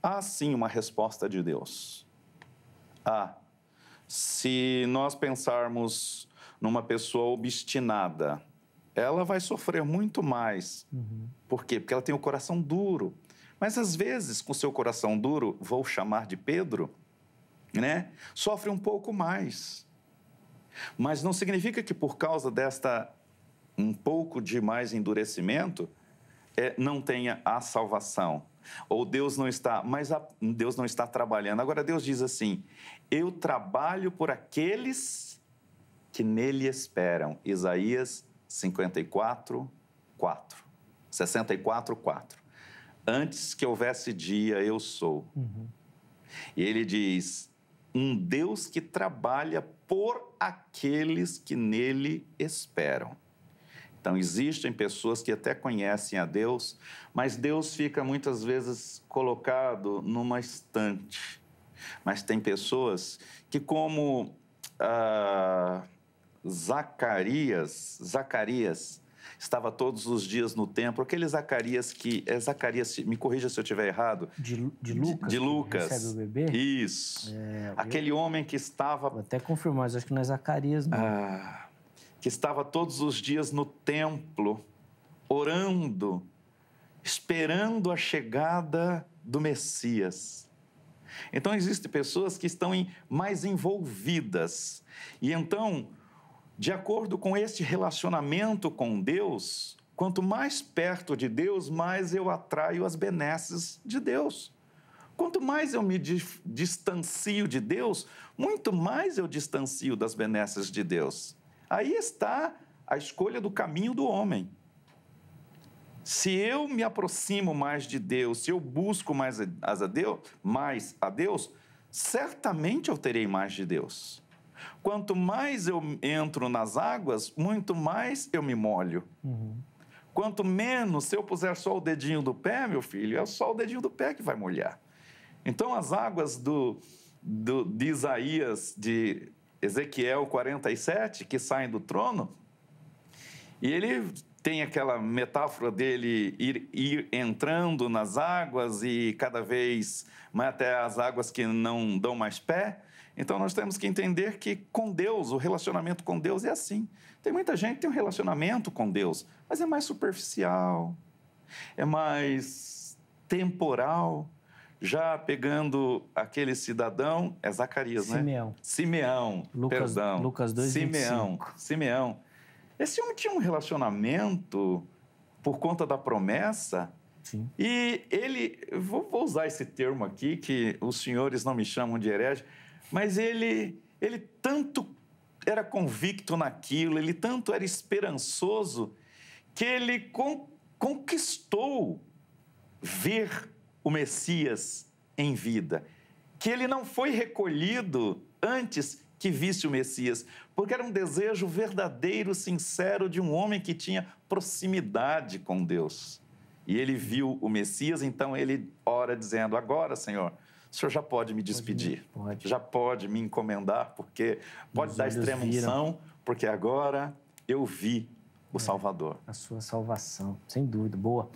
há sim uma resposta de Deus. Ah, se nós pensarmos numa pessoa obstinada, ela vai sofrer muito mais. Uhum. Por quê? Porque ela tem o coração duro. Mas às vezes, com seu coração duro, vou chamar de Pedro, né? Sofre um pouco mais. Mas não significa que por causa desta um pouco de mais endurecimento, é, não tenha a salvação ou Deus não está, mas a, Deus não está trabalhando. Agora Deus diz assim: Eu trabalho por aqueles que nele esperam. Isaías 54, 4. 64, 4. Antes que houvesse dia, eu sou. Uhum. E ele diz: um Deus que trabalha por aqueles que nele esperam. Então, existem pessoas que até conhecem a Deus, mas Deus fica muitas vezes colocado numa estante. Mas tem pessoas que, como ah, Zacarias, Zacarias estava todos os dias no templo, aquele Zacarias que. É Zacarias, me corrija se eu estiver errado. De, de Lucas. De, de Lucas. Recebe o bebê? Isso. É, aquele eu, homem que estava. Vou até confirmar, mas acho que não é Zacarias, não. Ah que estava todos os dias no templo, orando, esperando a chegada do Messias. Então existem pessoas que estão mais envolvidas. E então, de acordo com este relacionamento com Deus, quanto mais perto de Deus, mais eu atraio as benesses de Deus. Quanto mais eu me distancio de Deus, muito mais eu distancio das benesses de Deus. Aí está a escolha do caminho do homem. Se eu me aproximo mais de Deus, se eu busco mais a Deus, mais a Deus, certamente eu terei mais de Deus. Quanto mais eu entro nas águas, muito mais eu me molho. Uhum. Quanto menos, se eu puser só o dedinho do pé, meu filho, é só o dedinho do pé que vai molhar. Então, as águas do, do de Isaías, de Ezequiel 47, que saem do trono, e ele tem aquela metáfora dele ir, ir entrando nas águas e cada vez mais até as águas que não dão mais pé. Então nós temos que entender que com Deus, o relacionamento com Deus é assim. Tem muita gente que tem um relacionamento com Deus, mas é mais superficial, é mais temporal já pegando aquele cidadão, é Zacarias, Simeão. né? Simeão. Simeão, perdão. Lucas 2, Simeão. 25. Simeão. Esse homem tinha um relacionamento por conta da promessa. Sim. E ele, vou, vou usar esse termo aqui, que os senhores não me chamam de herege, mas ele, ele tanto era convicto naquilo, ele tanto era esperançoso, que ele con conquistou ver o Messias em vida, que ele não foi recolhido antes que visse o Messias, porque era um desejo verdadeiro, sincero de um homem que tinha proximidade com Deus. E ele viu o Messias, então ele ora dizendo: Agora, Senhor, o senhor já pode me despedir, pode, pode. já pode me encomendar, porque pode dar extrema unção, porque agora eu vi o é, Salvador. A sua salvação, sem dúvida, boa.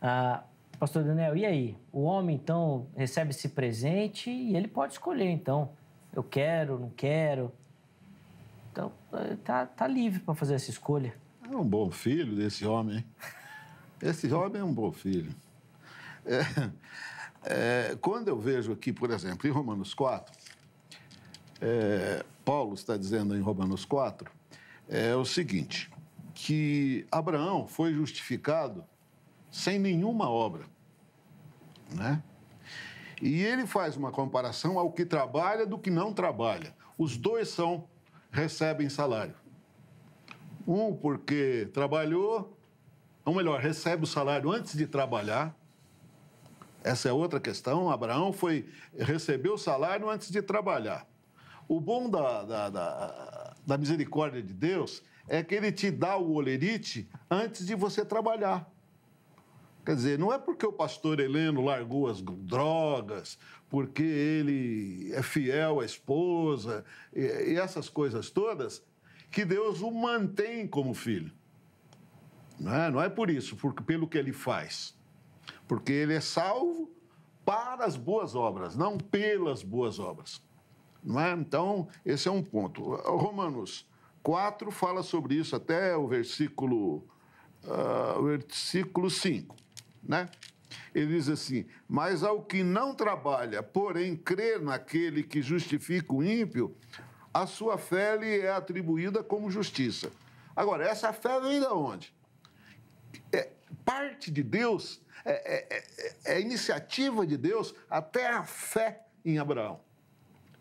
Ah, Pastor Daniel, e aí? O homem, então, recebe esse presente e ele pode escolher, então. Eu quero, não quero. Então, eh, tá, tá livre para fazer essa escolha. É um bom filho desse homem. Esse homem é um bom filho. É, é, quando eu vejo aqui, por exemplo, em Romanos 4, é, Paulo está dizendo em Romanos 4 é o seguinte: que Abraão foi justificado sem nenhuma obra. Né? E ele faz uma comparação ao que trabalha do que não trabalha. Os dois são recebem salário. Um porque trabalhou, ou melhor, recebe o salário antes de trabalhar. Essa é outra questão. Abraão foi recebeu o salário antes de trabalhar. O bom da, da, da, da misericórdia de Deus é que ele te dá o olerite antes de você trabalhar. Quer dizer, não é porque o pastor Heleno largou as drogas, porque ele é fiel à esposa e, essas coisas todas, que Deus o mantém como filho. Não é, não é por isso, porque, pelo que ele faz. Porque ele é salvo para as boas obras, não pelas boas obras. Não é? Então, esse é um ponto. Romanos 4 fala sobre isso até o versículo, uh, versículo 5 né? Ele diz assim: Mas ao que não trabalha, porém crê naquele que justifica o ímpio, a sua fé lhe é atribuída como justiça. Agora, essa fé vem de onde? É, parte de Deus, é, é, é, é iniciativa de Deus até a fé em Abraão.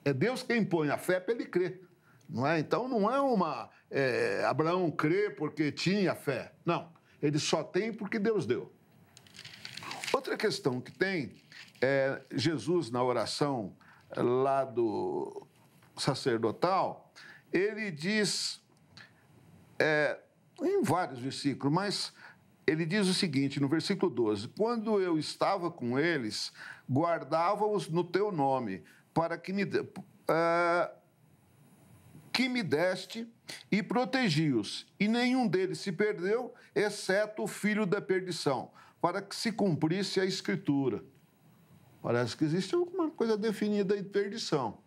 É Deus quem põe a fé para ele crer. Não é? Então não é uma. É, Abraão crê porque tinha fé. Não. Ele só tem porque Deus deu outra questão que tem é Jesus, na oração lá do sacerdotal, ele diz, é, em vários versículos, mas ele diz o seguinte, no versículo 12: Quando eu estava com eles, guardava-os no teu nome, para que me. É, que me deste e protegi-os, e nenhum deles se perdeu, exceto o filho da perdição, para que se cumprisse a escritura. Parece que existe alguma coisa definida de perdição.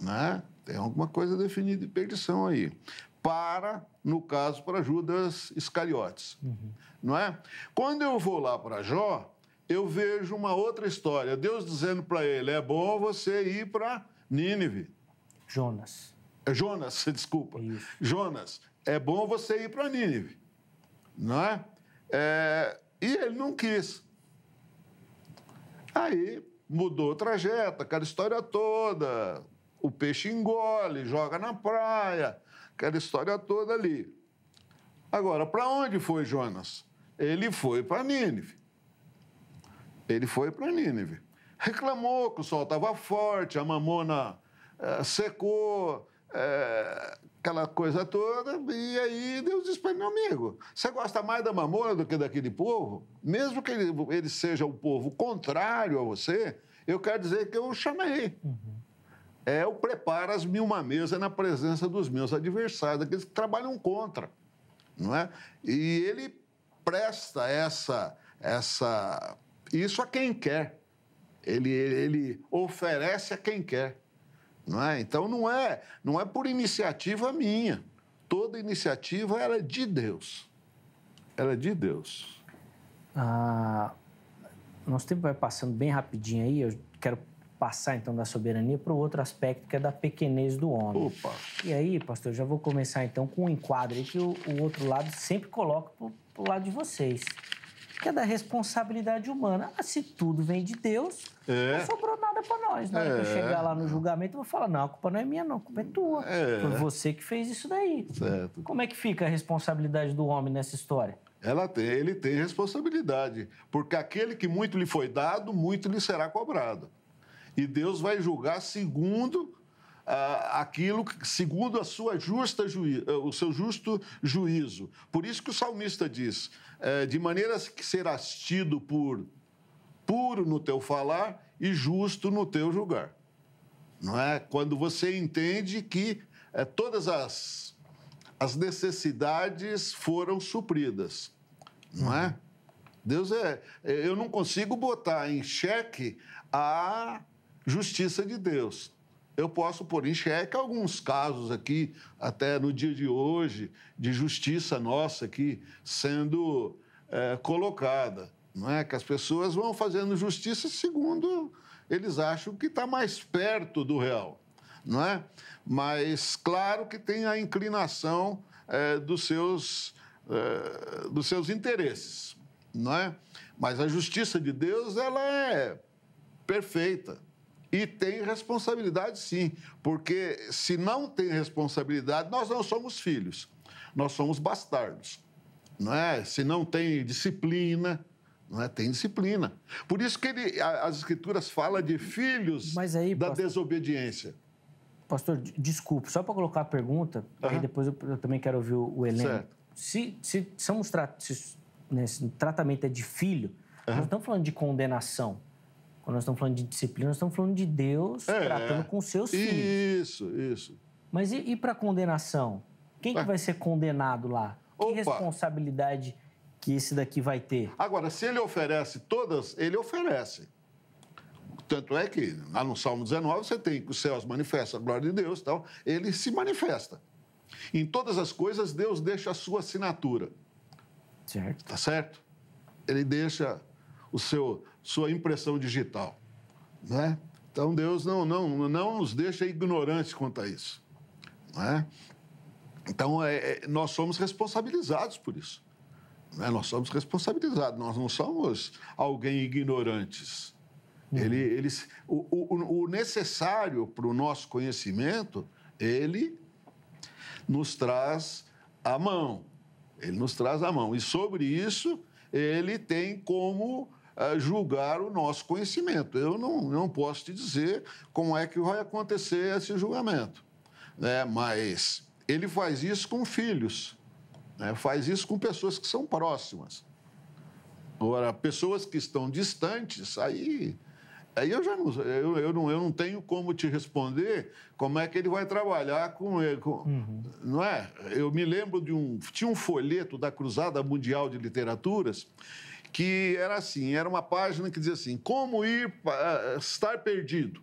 Né? Tem alguma coisa definida de perdição aí. Para, no caso, para Judas Iscariotes. Uhum. Não é? Quando eu vou lá para Jó, eu vejo uma outra história. Deus dizendo para ele: é bom você ir para Nínive. Jonas. É Jonas, desculpa. Isso. Jonas, é bom você ir para Nínive. Não é? é? E ele não quis. Aí mudou o trajeto, aquela história toda. O peixe engole, joga na praia, aquela história toda ali. Agora, para onde foi Jonas? Ele foi para Nínive. Ele foi para Nínive. Reclamou que o sol estava forte, a mamona é, secou, é, aquela coisa toda, e aí Deus disse para meu amigo, você gosta mais da mamona do que daquele povo? Mesmo que ele, ele seja o um povo contrário a você, eu quero dizer que eu o chamei. Uhum. É preparo as mil uma mesa na presença dos meus adversários, daqueles que trabalham contra, não é? E ele presta essa, essa isso a quem quer. Ele, ele, ele oferece a quem quer. Não é? Então não é, não é por iniciativa minha. Toda iniciativa ela é de Deus. Ela é de Deus. Ah, nosso tempo vai passando bem rapidinho aí. Eu quero passar então da soberania para o outro aspecto que é da pequenez do homem. Opa. E aí, pastor, já vou começar então com um enquadro aí que o, o outro lado sempre coloca para o lado de vocês que é da responsabilidade humana. Ah, se tudo vem de Deus, é. não sobrou nada para nós. Na hora é. que eu é. chegar lá no julgamento, eu vou falar: não, a culpa não é minha, não, a culpa é tua. É. Foi você que fez isso daí. Certo. Como é que fica a responsabilidade do homem nessa história? Ela tem, ele tem responsabilidade, porque aquele que muito lhe foi dado, muito lhe será cobrado. E Deus vai julgar segundo ah, aquilo que, segundo a sua justa eh, o seu justo juízo. Por isso que o salmista diz: eh, de maneira que serás tido por puro no teu falar e justo no teu julgar. Não é? Quando você entende que eh, todas as, as necessidades foram supridas, não é? Deus é, eu não consigo botar em xeque a justiça de Deus eu posso pôr em xeque alguns casos aqui, até no dia de hoje, de justiça nossa aqui sendo é, colocada. Não é? Que as pessoas vão fazendo justiça segundo eles acham que está mais perto do real. Não é? Mas, claro que tem a inclinação é, dos, seus, é, dos seus interesses. Não é? Mas a justiça de Deus ela é perfeita e tem responsabilidade, sim, porque se não tem responsabilidade, nós não somos filhos, nós somos bastardos. Não é? Se não tem disciplina, não é? tem disciplina. Por isso que ele, as Escrituras falam de filhos aí, da pastor, desobediência. Pastor, desculpe, só para colocar a pergunta, uhum. aí depois eu, eu, também quero ouvir o, o Se, se, somos tra se, né, se tratamento é de filho, uhum. nós não estamos falando de condenação. Quando nós estamos falando de disciplina, nós estamos falando de Deus é, tratando com seus isso, filhos. Isso, isso. Mas e, e para condenação? Quem que ah. vai ser condenado lá? Opa. Que responsabilidade que esse daqui vai ter? Agora, se ele oferece todas, ele oferece. Tanto é que lá no Salmo 19 você tem que os céus manifestam a glória de Deus, tal, então, ele se manifesta. Em todas as coisas Deus deixa a sua assinatura. Certo. Tá certo? Ele deixa o seu sua impressão digital. Né? Então Deus não, não, não nos deixa ignorantes quanto a isso. Né? Então é, é, nós somos responsabilizados por isso. Né? Nós somos responsabilizados, nós não somos alguém ignorantes. Uhum. Ele, ele, o, o, o necessário para o nosso conhecimento, ele nos traz a mão. Ele nos traz a mão. E sobre isso, ele tem como julgar o nosso conhecimento. Eu não, não posso te dizer como é que vai acontecer esse julgamento. Né? Mas ele faz isso com filhos, né? faz isso com pessoas que são próximas. Agora, pessoas que estão distantes, aí, aí eu já não, eu, eu não, eu não tenho como te responder como é que ele vai trabalhar com ele. Com, uhum. Não é? Eu me lembro de um. Tinha um folheto da Cruzada Mundial de Literaturas que era assim, era uma página que dizia assim, como ir ah, estar perdido.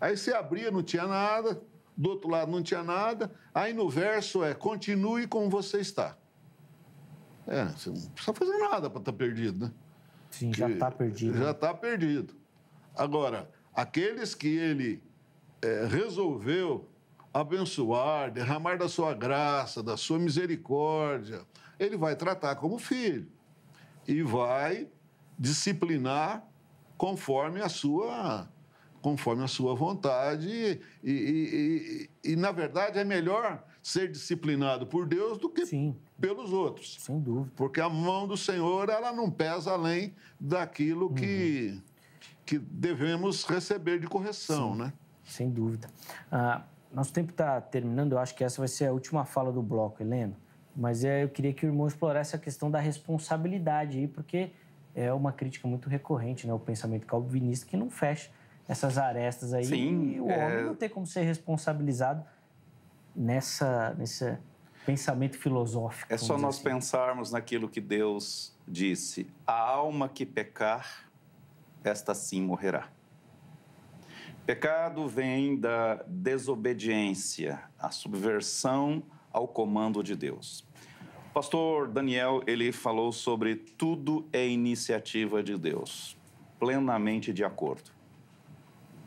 Aí você abria, não tinha nada, do outro lado não tinha nada, aí no verso é continue como você está. É, você não precisa fazer nada para estar tá perdido, né? Sim, já está perdido. Né? Já está né? perdido. Agora, aqueles que ele é, resolveu abençoar, derramar da sua graça, da sua misericórdia, ele vai tratar como filho e vai disciplinar conforme a sua conforme a sua vontade e, e, e, e na verdade é melhor ser disciplinado por Deus do que Sim. pelos outros sem dúvida porque a mão do Senhor ela não pesa além daquilo que uhum. que devemos receber de correção Sim. né sem dúvida ah, nosso tempo está terminando eu acho que essa vai ser a última fala do bloco Helena mas é, eu queria que o irmão explorasse a questão da responsabilidade aí, porque é uma crítica muito recorrente, né? O pensamento calvinista que não fecha essas arestas aí. Sim, e o homem é... não tem como ser responsabilizado nessa, nesse pensamento filosófico. É só nós assim. pensarmos naquilo que Deus disse: a alma que pecar, esta sim morrerá. Pecado vem da desobediência, a subversão ao comando de Deus. Pastor Daniel, ele falou sobre tudo é iniciativa de Deus, plenamente de acordo.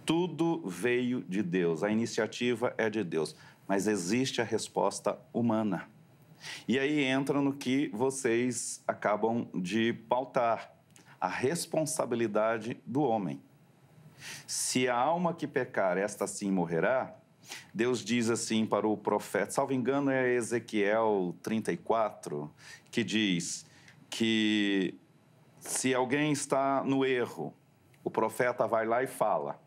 Tudo veio de Deus, a iniciativa é de Deus, mas existe a resposta humana. E aí entra no que vocês acabam de pautar, a responsabilidade do homem. Se a alma que pecar, esta sim morrerá, Deus diz assim para o profeta, salvo engano é Ezequiel 34, que diz que se alguém está no erro, o profeta vai lá e fala.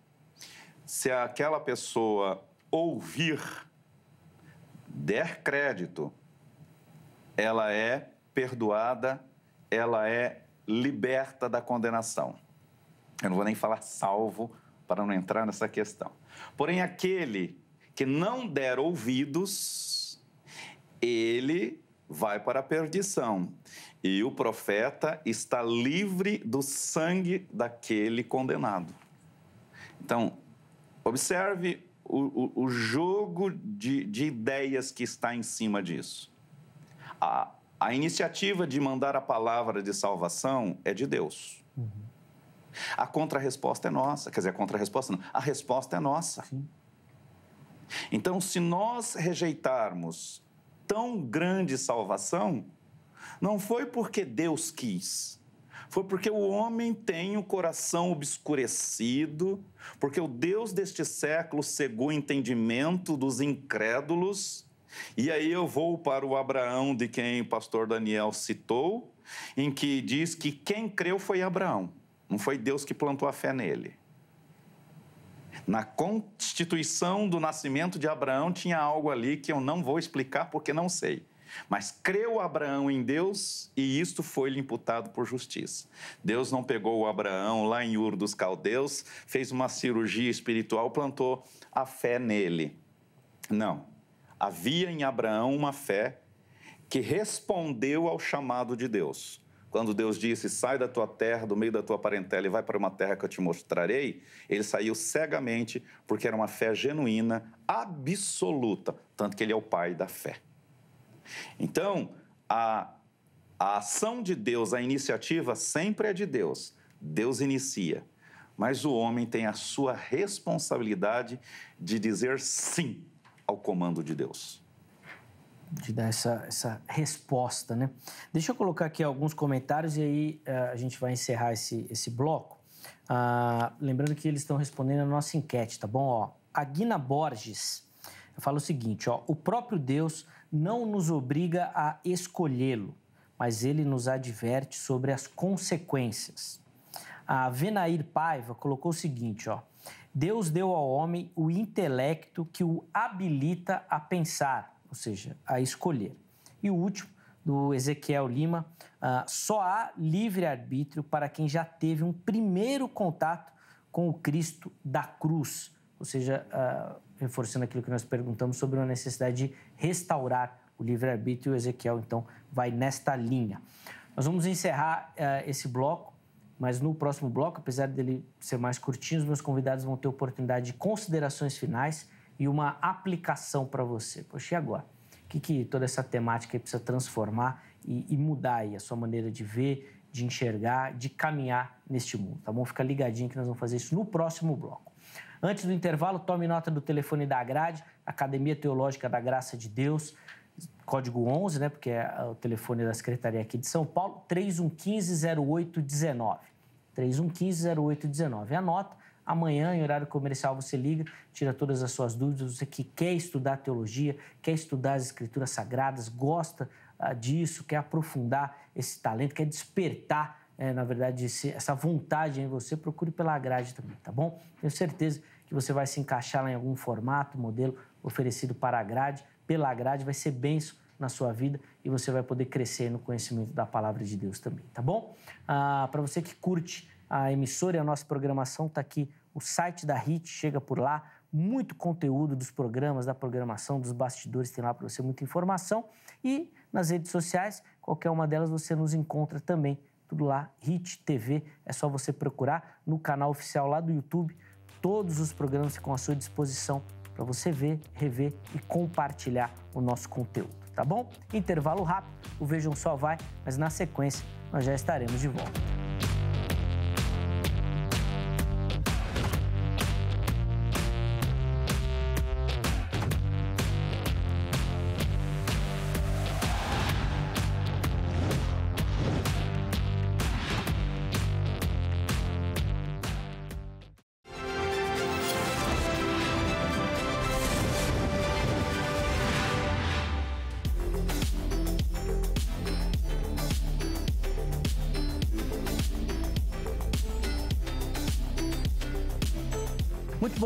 Se aquela pessoa ouvir, der crédito, ela é perdoada, ela é liberta da condenação. Eu não vou nem falar salvo para não entrar nessa questão. Porém, aquele que não der ouvidos, ele vai para a perdição. E o profeta está livre do sangue daquele condenado. Então, observe o, o, o jogo de, de, ideias que está em cima disso. A, a, iniciativa de mandar a palavra de salvação é de Deus. Uhum. A contrarresposta é nossa. Quer dizer, a contrarresposta não. A resposta é nossa. Sim. Então, se nós rejeitarmos tão grande salvação, não foi porque Deus quis, foi porque o homem tem o coração obscurecido, porque o Deus deste século cegou o entendimento dos incrédulos. E aí eu vou para o Abraão de quem o pastor Daniel citou, em que diz que quem creu foi Abraão, não foi Deus que plantou a fé nele. Na constituição do nascimento de Abraão tinha algo ali que eu não vou explicar porque não sei. Mas creu Abraão em Deus e isto foi-lhe imputado por justiça. Deus não pegou o Abraão lá em Ur dos Caldeus, fez uma cirurgia espiritual, plantou a fé nele. Não. Havia em Abraão uma fé que respondeu ao chamado de Deus. Quando Deus disse: Sai da tua terra, do meio da tua parentela e vai para uma terra que eu te mostrarei, ele saiu cegamente porque era uma fé genuína, absoluta, tanto que ele é o pai da fé. Então, a, a ação de Deus, a iniciativa sempre é de Deus. Deus inicia, mas o homem tem a sua responsabilidade de dizer sim ao comando de Deus de dar essa, essa resposta, né? Deixa eu colocar aqui alguns comentários e aí eh, a gente vai encerrar esse, esse bloco. Ah, lembrando que eles estão respondendo a nossa enquete, tá bom? Ó, a Guina Borges fala o seguinte, ó, o próprio Deus não nos obriga a escolhê-lo, mas ele nos adverte sobre as consequências. A Venair Paiva colocou o seguinte, ó, Deus deu ao homem o intelecto que o habilita a pensar, ou seja, a escolher. E o último, do Ezequiel Lima, ah, só há livre-arbítrio para quem já teve um primeiro contato com o Cristo da cruz, ou seja, ah, reforçando aquilo que nós perguntamos sobre a necessidade de restaurar o livre-arbítrio, o Ezequiel, então, vai nesta linha. Nós vamos encerrar ah, esse bloco, mas no próximo bloco, apesar dele ser mais curtinho, os meus convidados vão ter oportunidade de considerações finais e uma aplicação para você. Poxa, e agora? O que, que toda essa temática precisa transformar e, e mudar aí a sua maneira de ver, de enxergar, de caminhar neste mundo, tá bom? Fica ligadinho que nós vamos fazer isso no próximo bloco. Antes do intervalo, tome nota do telefone da grade, Academia Teológica da Graça de Deus, código 11, né, porque é, é o telefone da Secretaria aqui de São Paulo, 3115-0819. 3115-0819. Anota, Amanhã, em horário comercial, você liga, tira todas as suas dúvidas. Você que quer estudar teologia, quer estudar as escrituras sagradas, gosta ah, disso, quer aprofundar esse talento, quer despertar, é, na verdade, esse, essa vontade em você, procure pela grade também, tá bom? Tenho certeza que você vai se encaixar em algum formato, modelo oferecido para a grade, pela grade, vai ser benção na sua vida e você vai poder crescer no conhecimento da palavra de Deus também, tá bom? Ah, para você que curte a emissora e a nossa programação está aqui. O site da HIT chega por lá, muito conteúdo dos programas, da programação, dos bastidores, tem lá para você muita informação. E nas redes sociais, qualquer uma delas você nos encontra também. Tudo lá, HIT TV, é só você procurar no canal oficial lá do YouTube. Todos os programas ficam à sua disposição para você ver, rever e compartilhar o nosso conteúdo, tá bom? Intervalo rápido, o Vejam Só Vai, mas na sequência nós já estaremos de volta.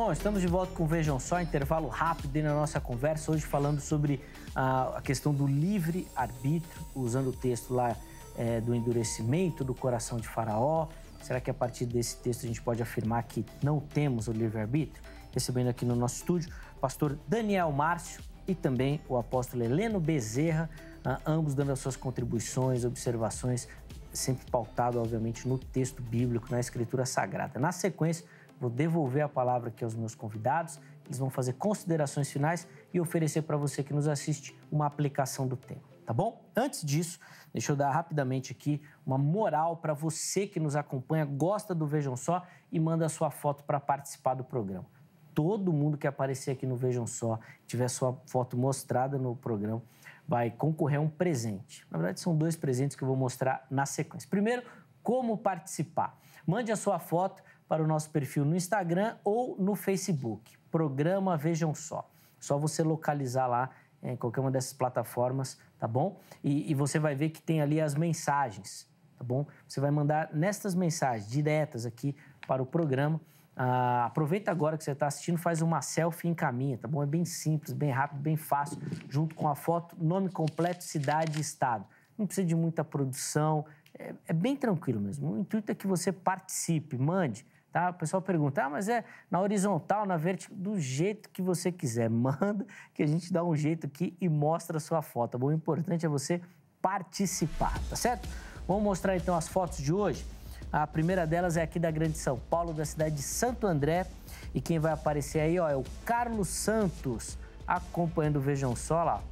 Bom, estamos de volta com Vejam Só, intervalo rápido na nossa conversa, hoje falando sobre ah, a, questão do livre-arbítrio, usando o texto lá é, do endurecimento do coração de Faraó. Será que a partir desse texto a gente pode afirmar que não temos o livre-arbítrio? Recebendo aqui no nosso estúdio o pastor Daniel Márcio e também o apóstolo Heleno Bezerra, ah, ambos dando as suas contribuições, observações, sempre pautado, obviamente, no texto bíblico, na escritura sagrada. Na sequência, Vou devolver a palavra aqui aos meus convidados, eles vão fazer considerações finais e oferecer para você que nos assiste uma aplicação do tema, tá bom? Antes disso, deixa eu dar rapidamente aqui uma moral para você que nos acompanha, gosta do Vejam Só e manda a sua foto para participar do programa. Todo mundo que aparecer aqui no Vejam Só, tiver sua foto mostrada no programa, vai concorrer a um presente. Na verdade, são dois presentes que eu vou mostrar na sequência. Primeiro, como participar. Mande a sua foto para o nosso perfil no Instagram ou no Facebook. Programa Vejam Só. Só você localizar lá eh, em qualquer uma dessas plataformas, tá bom? E, e, você vai ver que tem ali as mensagens, tá bom? Você vai mandar nestas mensagens diretas aqui para o programa. Ah, aproveita agora que você está assistindo, faz uma selfie em caminho, tá bom? É bem simples, bem rápido, bem fácil, junto com a foto, nome completo, cidade e estado. Não precisa de muita produção, é, é bem tranquilo mesmo. O intuito é que você participe, mande Tá? O pessoal pergunta, ah, mas é na horizontal, na vertical, do jeito que você quiser. Manda que a gente dá um jeito aqui e mostra a sua foto. Tá bom, o importante é você participar, tá certo? Vamos mostrar então as fotos de hoje. A primeira delas é aqui da Grande São Paulo, da cidade de Santo André. E quem vai aparecer aí ó, é o Carlos Santos, acompanhando o Vejam Só lá.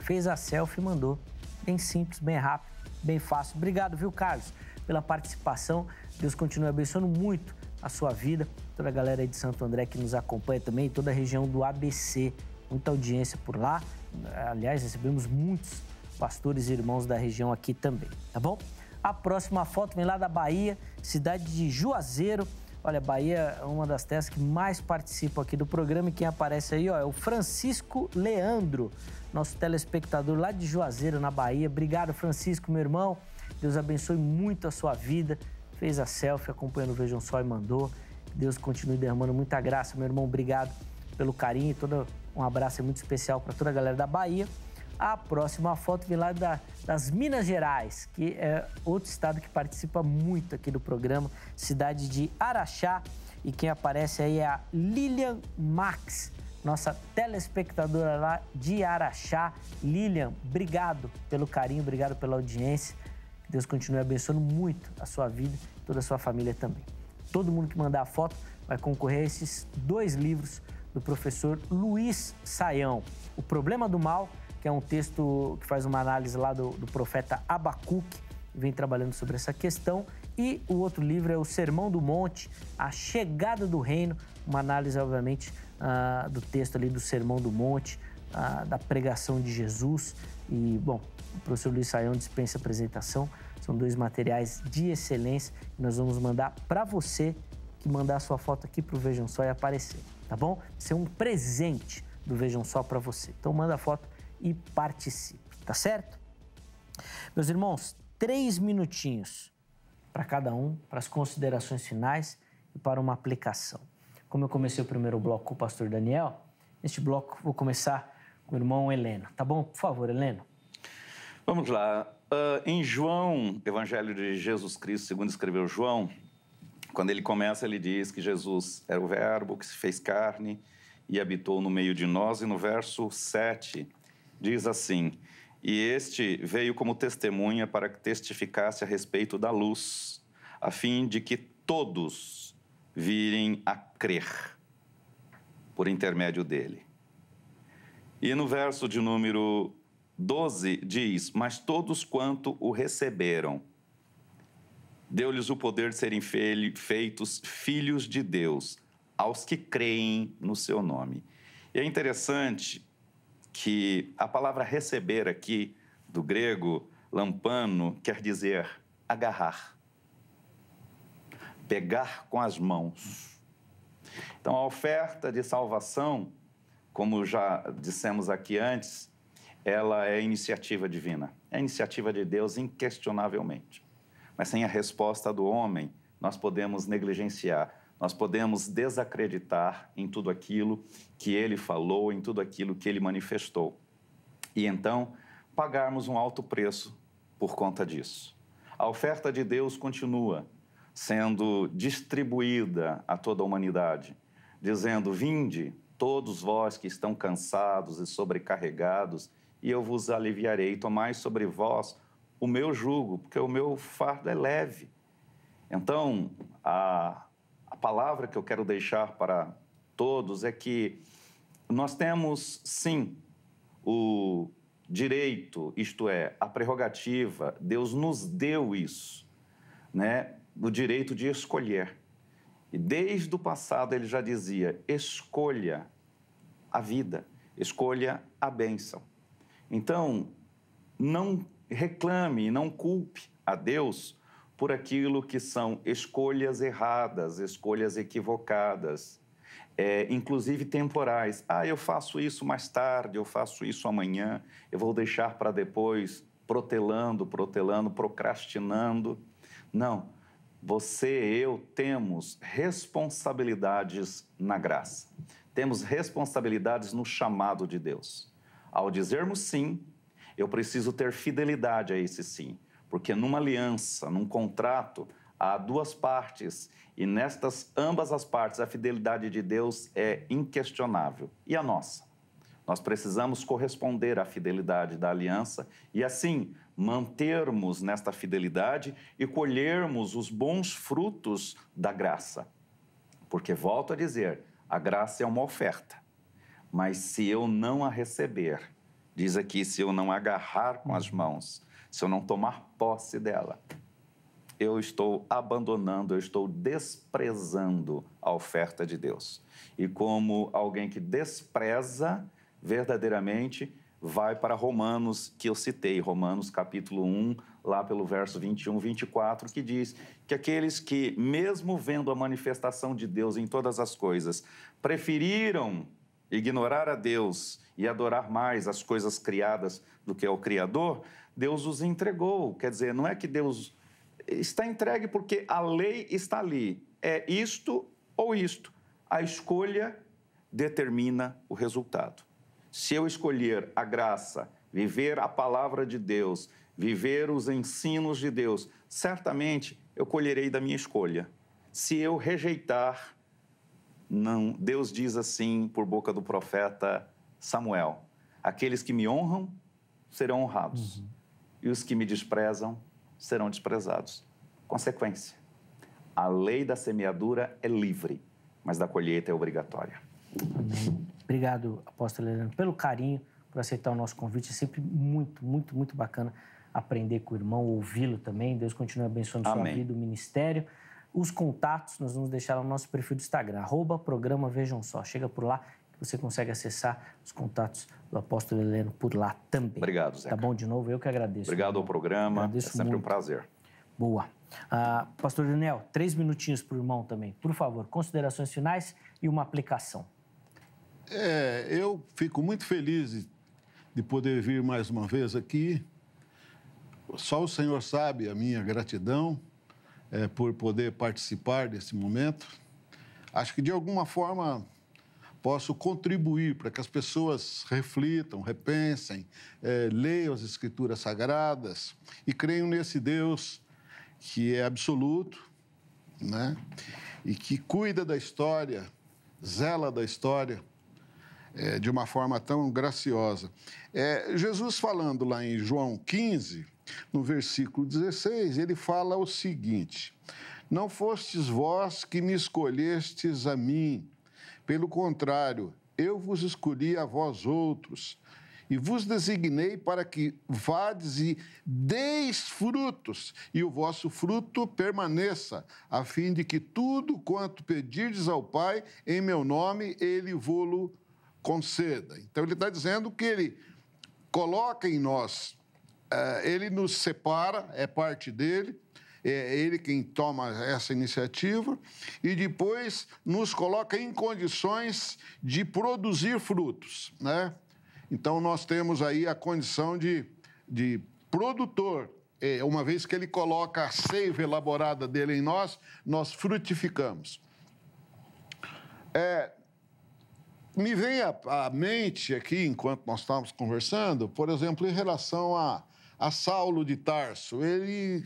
Fez a selfie e mandou. Bem simples, bem rápido, bem fácil. Obrigado, viu, Carlos, pela participação. Deus continue abençoando muito a sua vida, toda a galera de Santo André que nos acompanha também, toda a região do ABC, muita audiência por lá. Aliás, recebemos muitos pastores e irmãos da região aqui também, tá bom? A próxima foto vem lá da Bahia, cidade de Juazeiro. Olha, Bahia é uma das terras que mais participam aqui do programa e quem aparece aí ó, é o Francisco Leandro, nosso telespectador lá de Juazeiro, na Bahia. Obrigado, Francisco, meu irmão. Deus abençoe muito a sua vida, fez a selfie acompanhando o Vejam Só e mandou. Deus continue derramando muita graça. Meu irmão, obrigado pelo carinho e todo um abraço muito especial para toda a galera da Bahia. A próxima foto vem lá da, das Minas Gerais, que é outro estado que participa muito aqui do programa, cidade de Araxá. E quem aparece aí é a Lilian Max, nossa telespectadora lá de Araxá. Lilian, obrigado pelo carinho, obrigado pela audiência. Deus continue abençoando muito a sua vida e toda a sua família também. Todo mundo que mandar a foto vai concorrer a esses dois livros do professor Luiz Saião. O Problema do Mal, que é um texto que faz uma análise lá do, do profeta Abacuque, vem trabalhando sobre essa questão. E o outro livro é O Sermão do Monte, A Chegada do Reino, uma análise, obviamente, uh, do texto ali do Sermão do Monte, uh, da pregação de Jesus. E, bom, o professor Luiz Saião dispensa apresentação. São dois materiais de excelência que nós vamos mandar para você que mandar a sua foto aqui para o Vejam Só e aparecer, tá bom? Ser é um presente do Vejam Só para você. Então manda a foto e participe, tá certo? Meus irmãos, três minutinhos para cada um, para as considerações finais e para uma aplicação. Como eu comecei o primeiro bloco com o pastor Daniel, neste bloco vou começar com o irmão Helena, tá bom? Por favor, Helena. Vamos lá. Uh, em João, Evangelho de Jesus Cristo, segundo escreveu João, quando ele começa, ele diz que Jesus era o Verbo que se fez carne e habitou no meio de nós. E no verso 7 diz assim: E este veio como testemunha para que testificasse a respeito da luz, a fim de que todos virem a crer por intermédio dele. E no verso de número 12 diz: Mas todos quanto o receberam, deu-lhes o poder de serem feitos filhos de Deus, aos que creem no seu nome. E é interessante que a palavra receber aqui, do grego lampano, quer dizer agarrar, pegar com as mãos. Então, a oferta de salvação, como já dissemos aqui antes, ela é iniciativa divina. É iniciativa de Deus inquestionavelmente. Mas sem a resposta do homem, nós podemos negligenciar, nós podemos desacreditar em tudo aquilo que ele falou, em tudo aquilo que ele manifestou. E então, pagarmos um alto preço por conta disso. A oferta de Deus continua sendo distribuída a toda a humanidade, dizendo: Vinde, todos vós que estão cansados e sobrecarregados, e eu vos aliviarei. Tomai sobre vós o meu jugo, porque o meu fardo é leve. Então, a, a palavra que eu quero deixar para todos é que nós temos, sim, o direito, isto é, a prerrogativa, Deus nos deu isso, né? O direito de escolher. E desde o passado ele já dizia: escolha a vida, escolha a bênção. Então, não reclame, não culpe a Deus por aquilo que são escolhas erradas, escolhas equivocadas, é, inclusive temporais. Ah, eu faço isso mais tarde, eu faço isso amanhã, eu vou deixar para depois, protelando, protelando, procrastinando. Não. Você, e eu temos responsabilidades na graça. Temos responsabilidades no chamado de Deus. Ao dizermos sim, eu preciso ter fidelidade a esse sim, porque numa aliança, num contrato, há duas partes e nestas ambas as partes a fidelidade de Deus é inquestionável e a nossa. Nós precisamos corresponder à fidelidade da aliança e assim mantermos nesta fidelidade e colhermos os bons frutos da graça. Porque volto a dizer, a graça é uma oferta. Mas se eu não a receber, diz aqui, se eu não agarrar com as hum. mãos, se eu não tomar posse dela, eu estou abandonando, eu estou desprezando a oferta de Deus. E como alguém que despreza verdadeiramente, vai para Romanos, que eu citei, Romanos capítulo 1, lá pelo verso 21, 24, que diz que aqueles que, mesmo vendo a manifestação de Deus em todas as coisas, preferiram ignorar a Deus e adorar mais as coisas criadas do que ao Criador, Deus os entregou. Quer dizer, não é que Deus está entregue porque a lei está ali. É isto ou isto. A escolha determina o resultado. Se eu escolher a graça, viver a palavra de Deus, viver os ensinos de Deus, certamente eu colherei da minha escolha. Se eu rejeitar não, Deus diz assim por boca do profeta Samuel: Aqueles que me honram serão honrados, uhum. e os que me desprezam serão desprezados. Consequência: a lei da semeadura é livre, mas da colheita é obrigatória. Amém. Obrigado, apóstolo Leandro, pelo carinho, por aceitar o nosso convite. É sempre muito, muito, muito bacana aprender com o irmão, ouvi-lo também. Deus continue abençoando Amém. sua vida, o ministério. Os contatos nós vamos deixar no nosso perfil do Instagram, arroba programa Vejam Só. Chega por lá que você consegue acessar os contatos do apóstolo Heleno por lá também. Obrigado, Zé. Tá bom de novo? Eu que agradeço. Obrigado ao programa. Agradeço é sempre muito. um prazer. Boa. Ah, pastor Daniel, três minutinhos para o irmão também. Por favor, considerações finais e uma aplicação. É, eu fico muito feliz de poder vir mais uma vez aqui. Só o Senhor sabe a minha gratidão é, por poder participar desse momento. Acho que de alguma forma posso contribuir para que as pessoas reflitam, repensem, é, leiam as Escrituras Sagradas e creiam nesse Deus que é absoluto né? e que cuida da história, zela da história é, de uma forma tão graciosa. É, Jesus falando lá em João 15, no versículo 16, ele fala o seguinte: Não fostes vós que me escolhestes a mim, pelo contrário, eu vos escolhi a vós outros, e vos designei para que vades e deis frutos, e o vosso fruto permaneça, a fim de que tudo quanto pedirdes ao Pai em meu nome, ele vô-lo conceda. Então, ele está dizendo que ele coloca em nós ah, ele nos separa, é parte dele, é ele quem toma essa iniciativa, e depois nos coloca em condições de produzir frutos. Né? Então, nós temos aí a condição de, de produtor. É, uma vez que ele coloca a seiva elaborada dele em nós, nós frutificamos. É, me vem à, mente aqui, enquanto nós estávamos conversando, por exemplo, em relação a, a Saulo de Tarso. Ele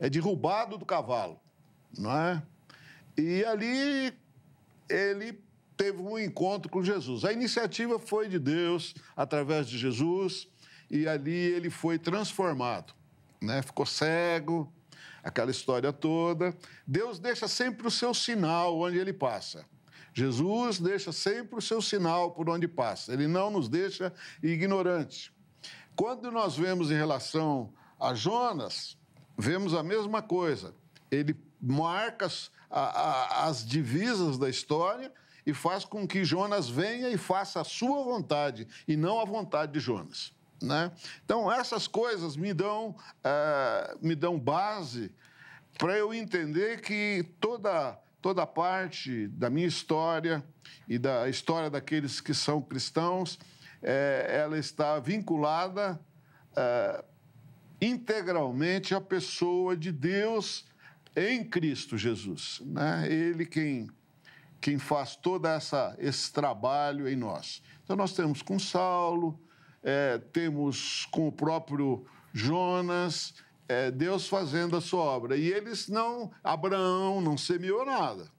é derrubado do cavalo, não é? E ali ele teve um encontro com Jesus. A iniciativa foi de Deus, através de Jesus, e ali ele foi transformado, né? Ficou cego, aquela história toda. Deus deixa sempre o seu sinal onde ele passa. Jesus deixa sempre o seu sinal por onde passa. Ele não nos deixa ignorantes. Quando nós vemos em relação a Jonas, vemos a mesma coisa. Ele marca as, a, a, as divisas da história e faz com que Jonas venha e faça a sua vontade e não a vontade de Jonas. Né? Então, essas coisas me dão, é, me dão base para eu entender que toda, toda parte da minha história e da história daqueles que são cristãos é, ela está vinculada é, integralmente à pessoa de Deus em Cristo Jesus. Né? Ele quem, quem faz todo essa, esse trabalho em nós. Então, nós temos com Saulo, é, temos com o próprio Jonas, é, Deus fazendo a sua obra. E eles não, Abraão não semeou nada,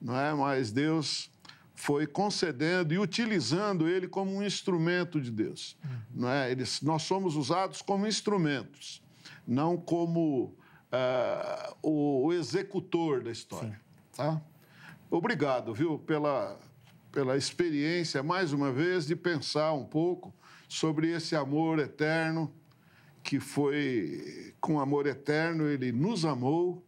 não é? mas Deus foi concedendo e utilizando ele como um instrumento de Deus. Uhum. Não é? Eles, nós somos usados como instrumentos, não como uh, o, o, executor da história. Tá? Obrigado, viu, pela, pela experiência, mais uma vez, de pensar um pouco sobre esse amor eterno, que foi, com amor eterno, ele nos amou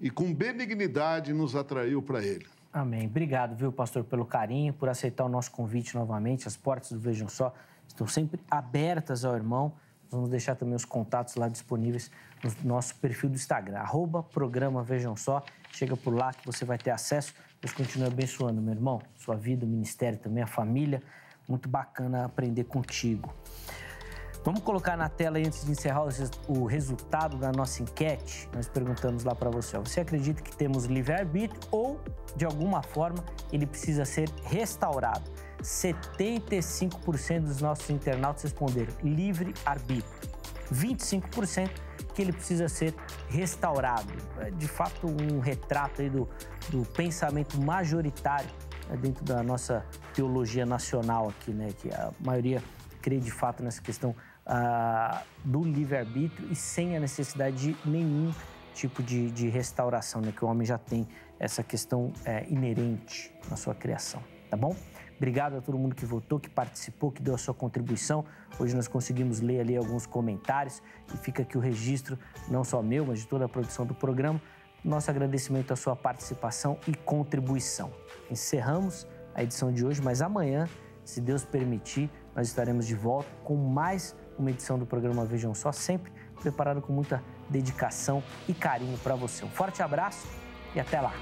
e com benignidade nos atraiu para ele. Amém. Obrigado, viu, pastor, pelo carinho, por aceitar o nosso convite novamente. As portas do Vejam Só estão sempre abertas ao irmão. vamos deixar também os contatos lá disponíveis no nosso perfil do Instagram, arroba programa Vejam Só. Chega por lá que você vai ter acesso. Deus continue abençoando, meu irmão, sua vida, o ministério também, a família. Muito bacana aprender contigo. Vamos colocar na tela antes de encerrar o resultado da nossa enquete. Nós perguntamos lá para você: você acredita que temos livre-arbítrio ou, de alguma forma, ele precisa ser restaurado? 75% dos nossos internautas responderam livre-arbítrio. 25% que ele precisa ser restaurado. É de fato um retrato aí do, do pensamento majoritário né, dentro da nossa teologia nacional aqui, né? Que a maioria crê de fato nessa questão uh, do livre-arbítrio e sem a necessidade de nenhum tipo de, de restauração, né? que o homem já tem essa questão é, inerente na sua criação, tá bom? Obrigado a todo mundo que votou, que participou, que deu a sua contribuição. Hoje nós conseguimos ler ali alguns comentários e fica aqui o registro, não só meu, mas de toda a produção do programa. Nosso agradecimento à sua participação e contribuição. Encerramos a edição de hoje, mas amanhã, se Deus permitir, nós estaremos de volta com mais uma edição do programa Vejam Só, sempre preparado com muita dedicação e carinho para você. Um forte abraço e até lá!